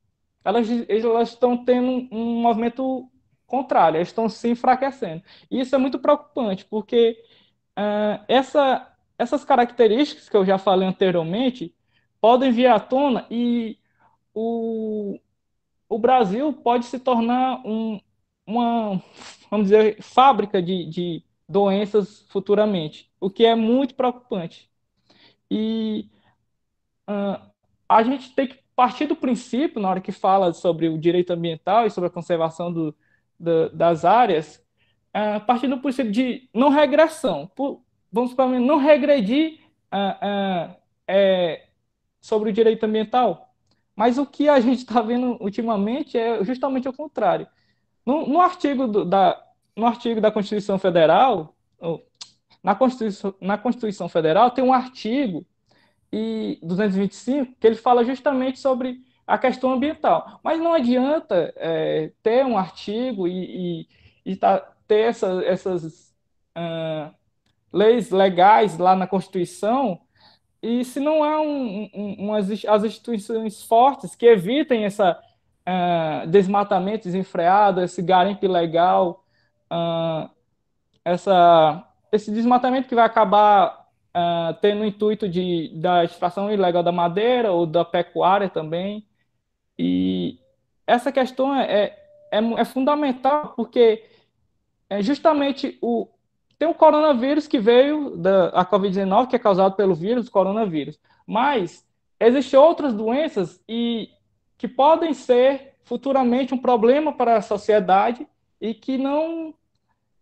elas, elas estão tendo um movimento contrário, elas estão se enfraquecendo. E isso é muito preocupante, porque uh, essa, essas características que eu já falei anteriormente podem vir à tona e o, o Brasil pode se tornar um, uma, vamos dizer, fábrica de, de doenças futuramente, o que é muito preocupante. E uh, a gente tem que partir do princípio, na hora que fala sobre o direito ambiental e sobre a conservação do, da, das áreas, a é, partir do princípio de não regressão, por, vamos para não regredir ah, é, sobre o direito ambiental. Mas o que a gente está vendo ultimamente é justamente o contrário. No, no artigo do, da, no artigo da Constituição Federal, na Constituição, na Constituição Federal tem um artigo e 225 que ele fala justamente sobre a questão ambiental. Mas não adianta é, ter um artigo e, e, e tá, ter essa, essas uh, leis legais lá na Constituição e se não há um, um, as instituições fortes que evitem esse uh, desmatamento desenfreado, esse garimpo ilegal, uh, essa, esse desmatamento que vai acabar uh, tendo o intuito de, da extração ilegal da madeira ou da pecuária também, e essa questão é, é, é, é fundamental porque é justamente o tem o coronavírus que veio da a COVID-19 que é causado pelo vírus coronavírus, mas existem outras doenças e que podem ser futuramente um problema para a sociedade e que não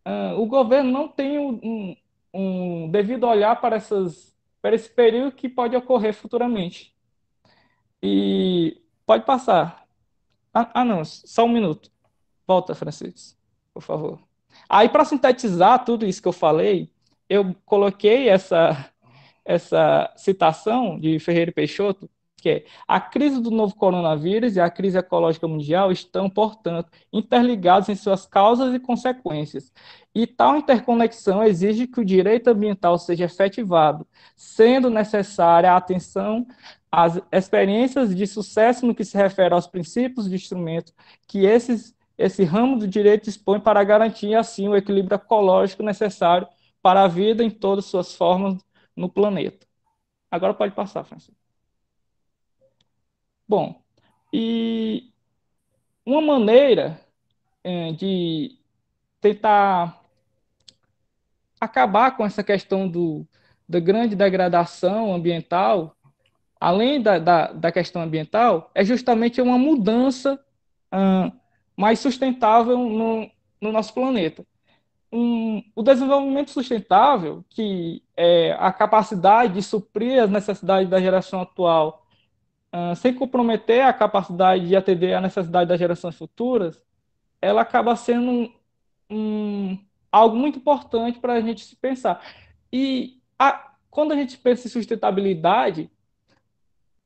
uh, o governo não tem um, um devido olhar para essas para esse período que pode ocorrer futuramente. E Pode passar. Ah, ah não, só um minuto. Volta, Francisco, por favor. Aí, para sintetizar tudo isso que eu falei, eu coloquei essa, essa citação de Ferreira Peixoto, que é: a crise do novo coronavírus e a crise ecológica mundial estão, portanto, interligados em suas causas e consequências. E tal interconexão exige que o direito ambiental seja efetivado, sendo necessária a atenção as experiências de sucesso no que se refere aos princípios de instrumento que esses, esse ramo do direito expõe para garantir, assim, o equilíbrio ecológico necessário para a vida em todas suas formas no planeta. Agora pode passar, Francisco. Bom, e uma maneira eh, de tentar acabar com essa questão do, da grande degradação ambiental além da, da, da questão ambiental, é justamente uma mudança mais sustentável no, no nosso planeta. Um, o desenvolvimento sustentável, que é a capacidade de suprir as necessidades da geração atual, uh, sem comprometer a capacidade de atender a necessidade das gerações futuras, ela acaba sendo um, um, algo muito importante para a gente se pensar. E a, quando a gente pensa em sustentabilidade,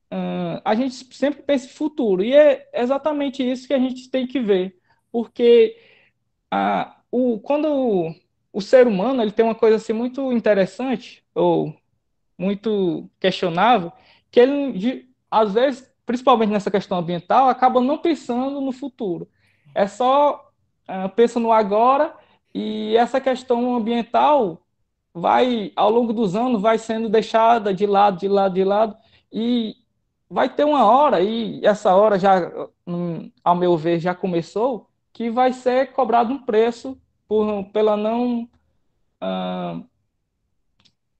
Uh, a gente sempre pensa em futuro, e é exatamente isso que a gente tem que ver, porque o, quando o, o ser humano ele tem uma coisa assim muito interessante, ou muito questionável, que ele, de, às vezes, principalmente nessa questão ambiental, acaba não pensando no futuro. É só uh, pensa no agora, e essa questão ambiental vai, ao longo dos anos, vai sendo deixada de lado, de lado, de lado, e vai ter uma hora, e essa hora já, ao meu ver, já começou, que vai ser cobrado um preço por, pela não. Ah,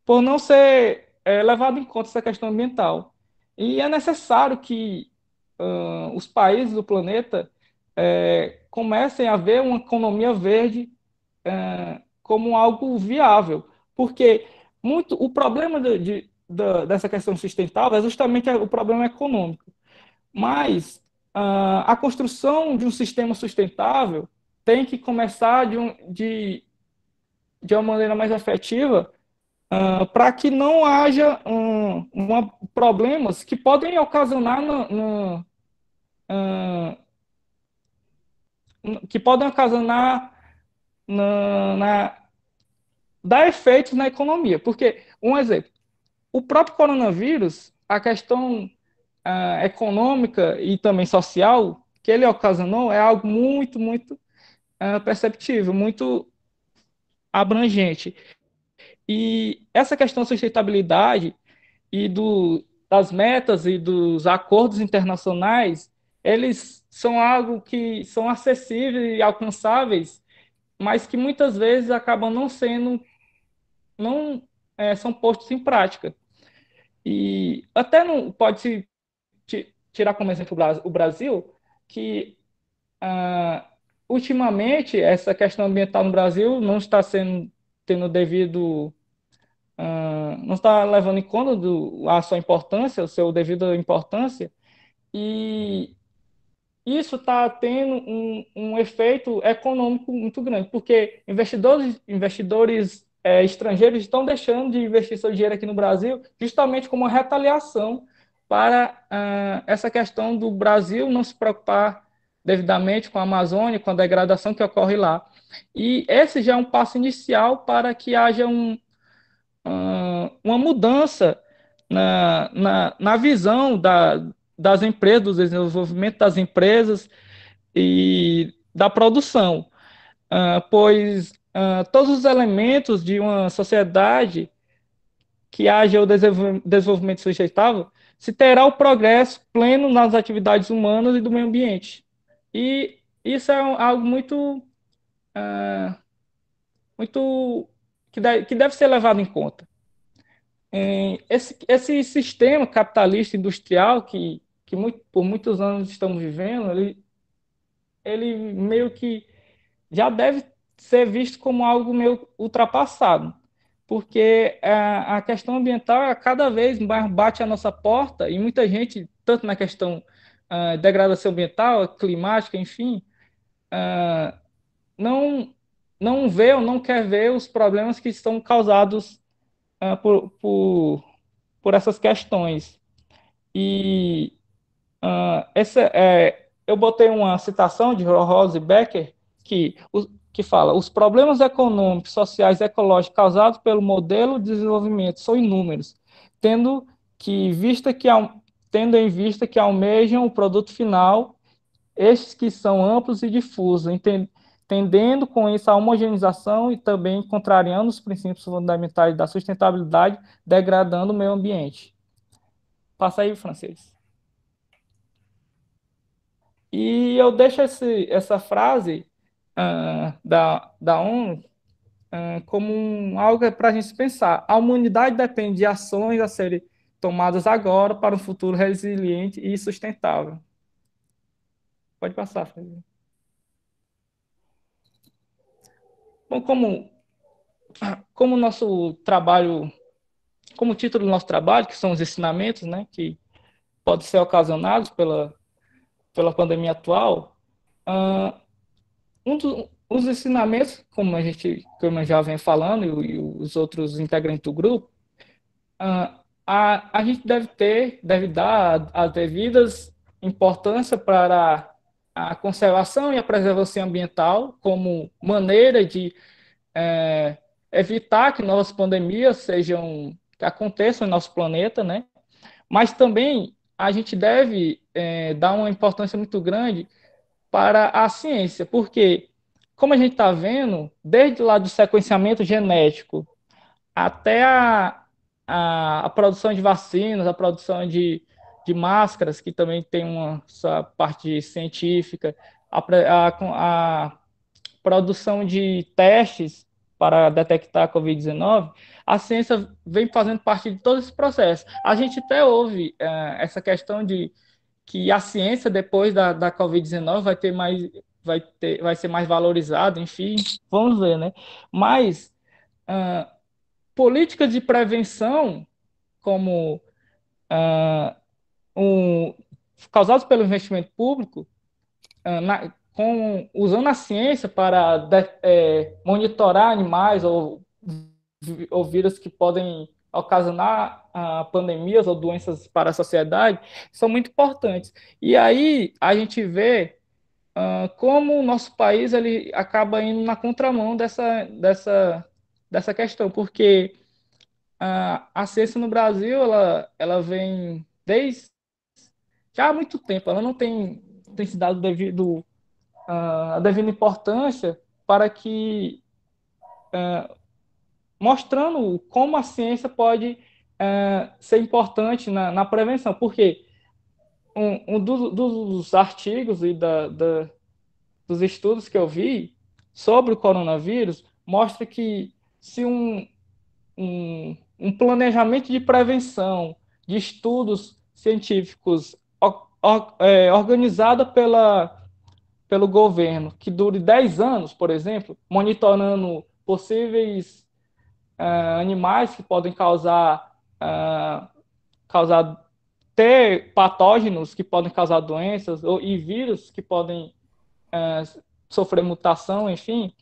por não ser é, levado em conta essa questão ambiental. E é necessário que ah, os países do planeta eh, comecem a ver uma economia verde eh, como algo viável, porque muito o problema de, de da, dessa questão sustentável é justamente o problema econômico. Mas uh, a construção de um sistema sustentável tem que começar de, um, de, de uma maneira mais efetiva uh, ah, para que não haja um, uma, problemas que podem ocasionar no, no, uh, que podem ocasionar na, na, dar efeitos na economia. Porque, um exemplo, o próprio coronavírus, a questão ah, econômica e também social que ele ocasionou é algo muito, muito ah, perceptível, muito abrangente. E essa questão da sustentabilidade e do, das metas e dos acordos internacionais, eles são algo que são acessíveis e alcançáveis, mas que muitas vezes acabam não sendo, não é, são postos em prática. E até não pode-se tirar como exemplo o Brasil, que ah, ultimamente essa questão ambiental no Brasil não está sendo tendo devido ah, não está levando em conta do, a sua importância, o seu devido importância, e isso está tendo um, um efeito econômico muito grande, porque investidores, investidores é, estrangeiros estão deixando de investir seu dinheiro aqui no Brasil, justamente como uma retaliação para ah, essa questão do Brasil não se preocupar devidamente com a Amazônia, com a degradação que ocorre lá. E esse já é um passo inicial para que haja um, ah, uma mudança na, na, na visão da, das empresas, do desenvolvimento das empresas e da produção, ah, pois uh, todos os elementos de uma sociedade que haja o desenvolvimento sustentável, se terá o progresso pleno nas atividades humanas e do meio ambiente. E isso é algo muito, uh, muito que, deve, que deve ser levado em conta. Esse, esse sistema capitalista industrial que, que muito, por muitos anos estamos vivendo, ele, ele meio que já deve ser visto como algo meio ultrapassado, porque a, é, a questão ambiental é cada vez mais bate a nossa porta e muita gente, tanto na questão uh, degradação ambiental, climática, enfim, ah, não não vê ou não quer ver os problemas que estão causados uh, por, por, por, essas questões. E uh, essa, é, eu botei uma citação de Rose Becker, que os, que fala: os problemas econômicos, sociais e ecológicos causados pelo modelo de desenvolvimento são inúmeros, tendo, que, vista que, tendo em vista que almejam o produto final, estes que são amplos e difusos, tendendo com isso à homogeneização e também contrariando os princípios fundamentais da sustentabilidade, degradando o meio ambiente. Passa aí, francês. E eu deixo esse, essa frase ah, da, da ONU ah, como um, algo é para a gente pensar. A humanidade depende de ações a serem tomadas agora para um futuro resiliente e sustentável. Pode passar, Felipe. Bom, como, como nosso trabalho, como título do nosso trabalho, que são os ensinamentos, né, que podem ser ocasionados pela, pela pandemia atual, uh, um dos os ensinamentos, como a gente como já vem falando e, os outros integrantes do grupo, ah, a, a gente deve ter, deve dar as devidas importância para a conservação e a preservação ambiental como maneira de é, evitar que novas pandemias sejam que aconteçam no nosso planeta, né? Mas também a gente deve é, dar uma importância muito grande para a ciência, porque, como a gente está vendo, desde lá do sequenciamento genético até a, a, a, produção de vacinas, a produção de, de máscaras, que também tem uma sua parte científica, a, a, a produção de testes para detectar a Covid-19, a ciência vem fazendo parte de todo esse processo. A gente até ouve eh, essa questão de que a ciência depois da, da Covid-19 vai ter mais vai ter vai ser mais valorizada, enfim, vamos ver, né? Mas uh, ah, políticas de prevenção como uh, um, causados pelo investimento público uh, na, com, usando a ciência para de, é, monitorar animais ou, ou vírus que podem ocasionar a pandemias ou doenças para a sociedade são muito importantes. E aí a gente vê uh, como o nosso país ele acaba indo na contramão dessa, dessa, dessa questão, porque uh, a ciência no Brasil ela, ela vem desde já há muito tempo, ela não tem, tem se dado devido, uh, a devida importância para que mostrando como a ciência pode é, ser importante na, na prevenção, porque um, um dos, dos, artigos e da, da, dos estudos que eu vi sobre o coronavírus mostra que se um, um, um planejamento de prevenção, de estudos científicos é, organizada é, pela, pelo governo, que dure 10 anos, por exemplo, monitorando possíveis é, animais que podem causar ah, causar ter patógenos que podem causar doenças ou, e vírus que podem ah, sofrer mutação, enfim,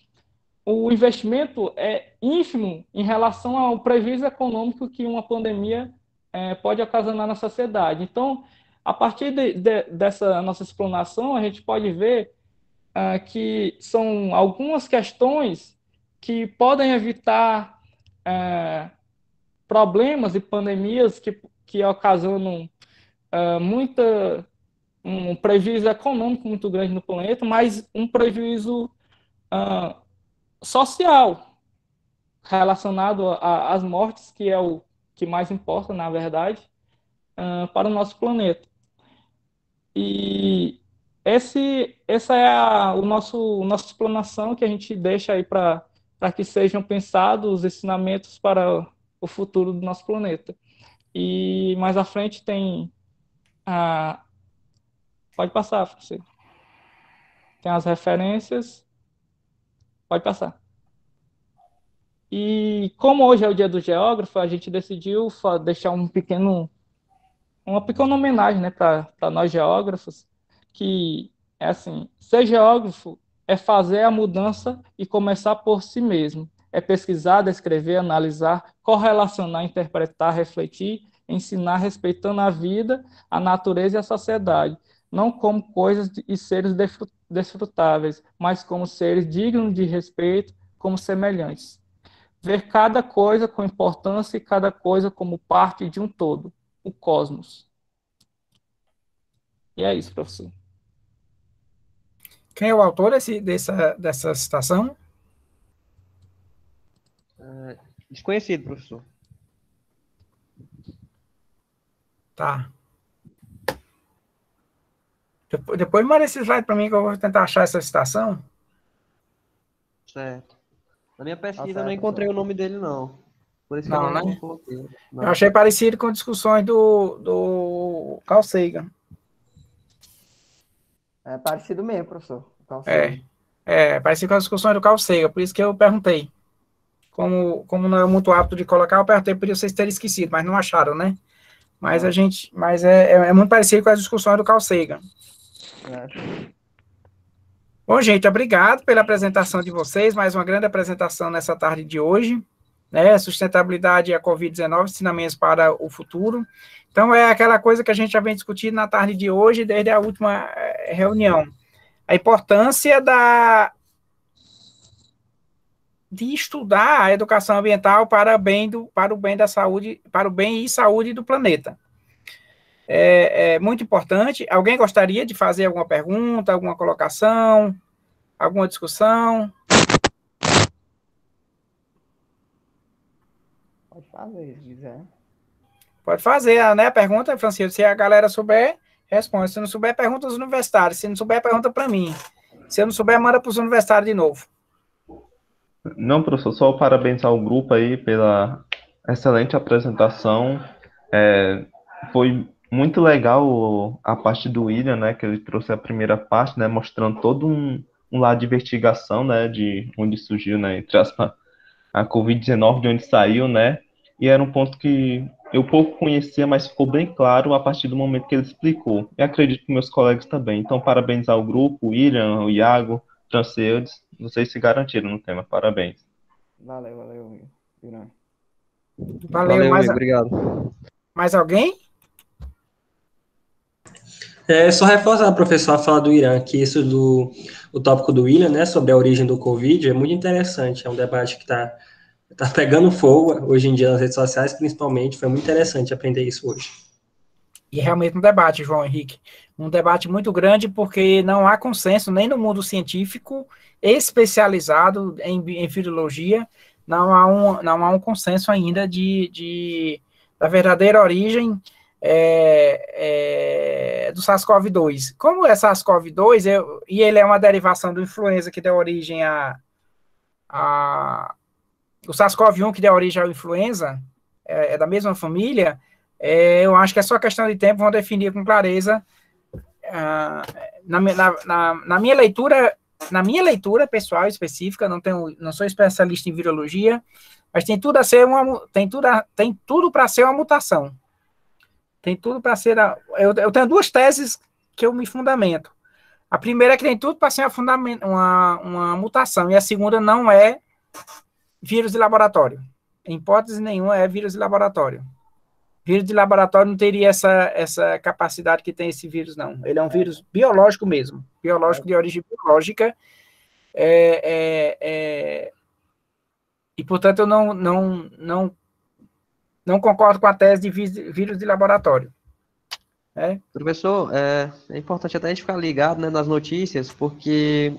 o investimento é ínfimo em relação ao prejuízo econômico que uma pandemia eh, pode ocasionar na sociedade. Então, a partir de, de, dessa nossa explanação, a gente pode ver ah, que são algumas questões que podem evitar eh, problemas e pandemias que, que ocasionam uh, muita um prejuízo econômico muito grande no planeta, mas um prejuízo uh, social relacionado às mortes, que é o que mais importa, na verdade, uh, para o nosso planeta. E esse, essa é a o nosso, nossa explanação que a gente deixa aí para que sejam pensados os ensinamentos para o futuro do nosso planeta. E mais à frente tem a. Pode passar, Francisco. Tem as referências. Pode passar. E como hoje é o dia do geógrafo, a gente decidiu deixar um pequeno, uma pequena homenagem né, para nós geógrafos, que é assim, ser geógrafo é fazer a mudança e começar por si mesmo. É pesquisar, descrever, analisar correlacionar, interpretar, refletir, ensinar respeitando a vida, a natureza e a sociedade, não como coisas e seres desfrutáveis, mas como seres dignos de respeito, como semelhantes. Ver cada coisa com importância e cada coisa como parte de um todo, o cosmos. E é isso, professor. Quem é o autor desse, dessa, dessa citação? É, Desconhecido, professor. Tá. Depois, depois manda esse slide para mim que eu vou tentar achar essa citação. Certo. Na minha pesquisa tá certo, eu não encontrei certo. Tá o nome dele, não. Por isso não, eu não né? Não. Eu achei parecido com discussões do, do Carl Sagan. É parecido mesmo, professor. É, é, parecido com as discussões do Carl Sagan, por isso que eu perguntei como, como não é muito apto de colocar, eu perguntei por vocês terem esquecido, mas não acharam, né? Mas a é. gente, mas é, é, é muito parecido com as discussões do Carl Sagan. É. Bom, gente, obrigado pela apresentação de vocês, mais uma grande apresentação nessa tarde de hoje, né? Sustentabilidade e a Covid-19, ensinamentos para o futuro. Então, é aquela coisa que a gente já vem discutindo na tarde de hoje, desde a última eh, reunião. A importância da de estudar a educação ambiental para, bem do, para o bem da saúde, para o bem e saúde do planeta. É, é muito importante. Alguém gostaria de fazer alguma pergunta, alguma colocação, alguma discussão? Pode fazer, José. Pode fazer, né? pergunta, Francisco, se a galera souber, responde. Se não souber, pergunta aos universitários. Se não souber, pergunta para mim. Se eu não souber, manda para os universitários de novo. Não, professor, só parabenizar o grupo aí pela excelente apresentação. É, foi muito legal a parte do William, né? Que ele trouxe a primeira parte, né? Mostrando todo um, um lado de investigação, né? De onde surgiu, né? Entre aspas, a Covid-19, de onde saiu, né? E era um ponto que eu pouco conhecia, mas ficou bem claro a partir do momento que ele explicou. E acredito que meus colegas também. Então, parabenizar o grupo, o William, o Iago, Chanceus, vocês se garantiram no tema. Parabéns. Valeu, valeu, Irã. Valeu, valeu mais, obrigado. Mais alguém? É só reforçar, professor, a fala do Irã, que isso do o tópico do William, né, sobre a origem do Covid, é muito interessante. É um debate que está tá pegando fogo hoje em dia nas redes sociais, principalmente. Foi muito interessante aprender isso hoje. E é realmente um debate, João Henrique um debate muito grande, porque não há consenso nem no mundo científico especializado em, em virologia, não há, um, não há um consenso ainda de, de da verdadeira origem é, é, do SARS-CoV-2. Como é SARS-CoV-2, e ele é uma derivação do influenza que deu origem a. a o SARS-CoV-1 que deu origem à influenza, é, é da mesma família, é, eu acho que é só questão de tempo, vão definir com clareza ah, na, na, na minha leitura, na minha leitura pessoal específica, não tenho, não sou especialista em virologia, mas tem tudo a ser uma, tem tudo, a, tem tudo para ser uma mutação. Tem tudo para ser. A, eu, eu tenho duas teses que eu me fundamento. A primeira é que tem tudo para ser uma, uma, uma mutação, e a segunda não é vírus de laboratório. Em hipótese nenhuma é vírus de laboratório. Vírus de laboratório não teria essa, essa capacidade que tem esse vírus, não. Ele é um é. vírus biológico mesmo, biológico é. de origem biológica. É, é, é, e, portanto, eu não, não, não, não concordo com a tese de vírus de laboratório. É. Professor, é, é, importante até a gente ficar ligado né, nas notícias, porque,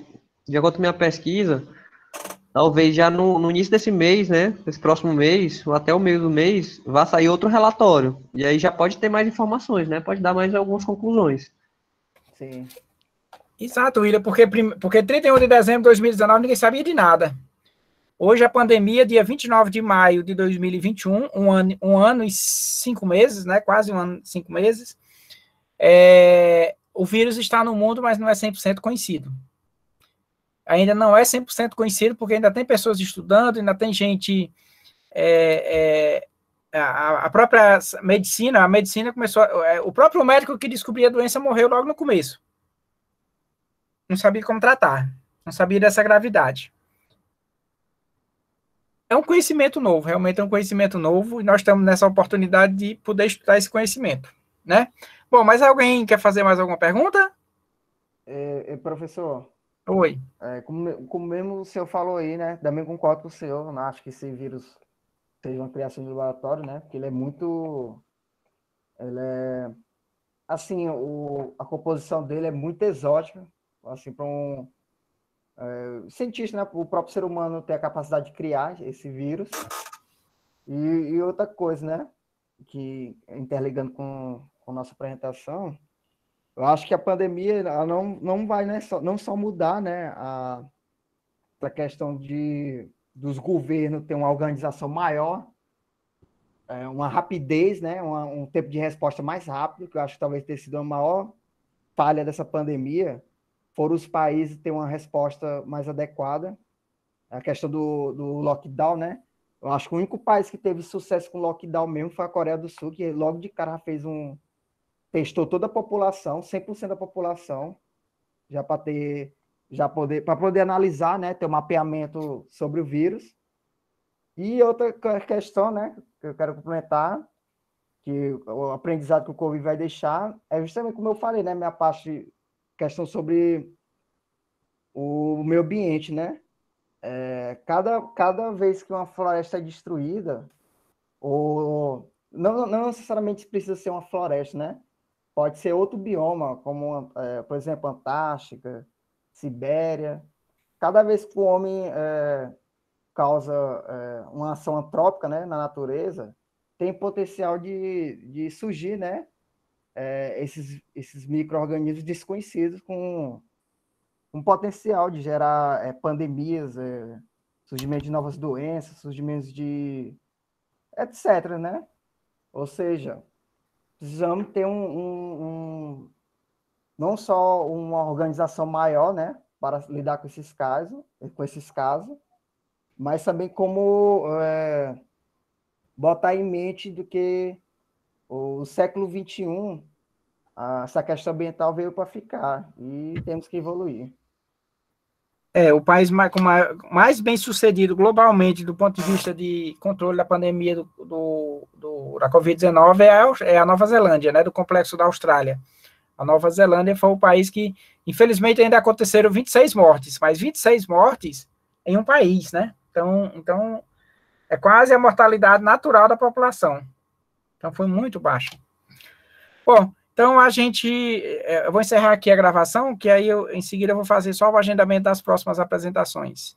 de acordo com minha pesquisa, talvez já no, no, início desse mês, né, Esse próximo mês, ou até o meio do mês, vá sair outro relatório. E aí já pode ter mais informações, né? Pode dar mais algumas conclusões. Sim. Exato, William, porque, porque 31 de dezembro de 2019 ninguém sabia de nada. Hoje a pandemia, dia 29 de maio de 2021, um ano, um ano e cinco meses, né? Quase um ano e cinco meses. É, o vírus está no mundo, mas não é 100% conhecido ainda não é 100% conhecido, porque ainda tem pessoas estudando, ainda tem gente. É, é, a, a, própria medicina, a medicina começou. É, o próprio médico que descobriu a doença morreu logo no começo. Não sabia como tratar, não sabia dessa gravidade. É um conhecimento novo, realmente é um conhecimento novo, e nós estamos nessa oportunidade de poder estudar esse conhecimento, né? Bom, mas alguém quer fazer mais alguma pergunta? É, é professor, Oi. É, como, como mesmo o senhor falou aí, né? Também concordo com o senhor, não né, acho que esse vírus seja uma criação de laboratório, né? Porque ele é muito. Ele é. Assim, o, a composição dele é muito exótica, assim, para um. É, cientista, né? O próprio ser humano ter a capacidade de criar esse vírus. E, e outra coisa, né? Que interligando com, com nossa apresentação, eu acho que a pandemia não, não vai né, só, não só mudar né, a, a questão de, dos governos ter uma organização maior, é, uma rapidez, né, uma, um tempo de resposta mais rápido, que eu acho que talvez tenha sido a maior falha dessa pandemia, foram os países ter uma resposta mais adequada. A questão do, do lockdown, né? Eu acho que o único país que teve sucesso com lockdown mesmo foi a Coreia do Sul, que logo de cara fez um, testou toda a população, 100% da população, já para ter já poder para poder analisar, né, ter um mapeamento sobre o vírus. E outra questão, né, que eu quero complementar, que o aprendizado que o Covid vai deixar é justamente como eu falei, né, minha parte questão sobre o meio ambiente, né? É, cada, cada vez que uma floresta é destruída, ou não, não necessariamente precisa ser uma floresta, né? Pode ser outro bioma, como, é, por exemplo, Antártica, Sibéria. Cada vez que o homem é, causa é, uma ação antrópica né, na natureza, tem potencial de, de surgir né, é, esses, esses micro-organismos desconhecidos com um potencial de gerar é, pandemias, é, surgimento de novas doenças, surgimento de etc, né? Ou seja, precisamos ter um, um, um não só uma organização maior, né, para lidar com esses casos, com esses casos, mas também como é, botar em mente do que o século XXI, essa questão ambiental veio para ficar e temos que evoluir. É, o país mais, mais bem sucedido globalmente do ponto de vista de controle da pandemia do, do, do da Covid-19 é, é, a Nova Zelândia, né, do complexo da Austrália. A Nova Zelândia foi o país que, infelizmente, ainda aconteceram 26 mortes, mas 26 mortes em um país, né? Então, então é quase a mortalidade natural da população. Então, foi muito baixo. Bom, então a gente, é, eu vou encerrar aqui a gravação, que aí eu, em seguida eu vou fazer só o agendamento das próximas apresentações.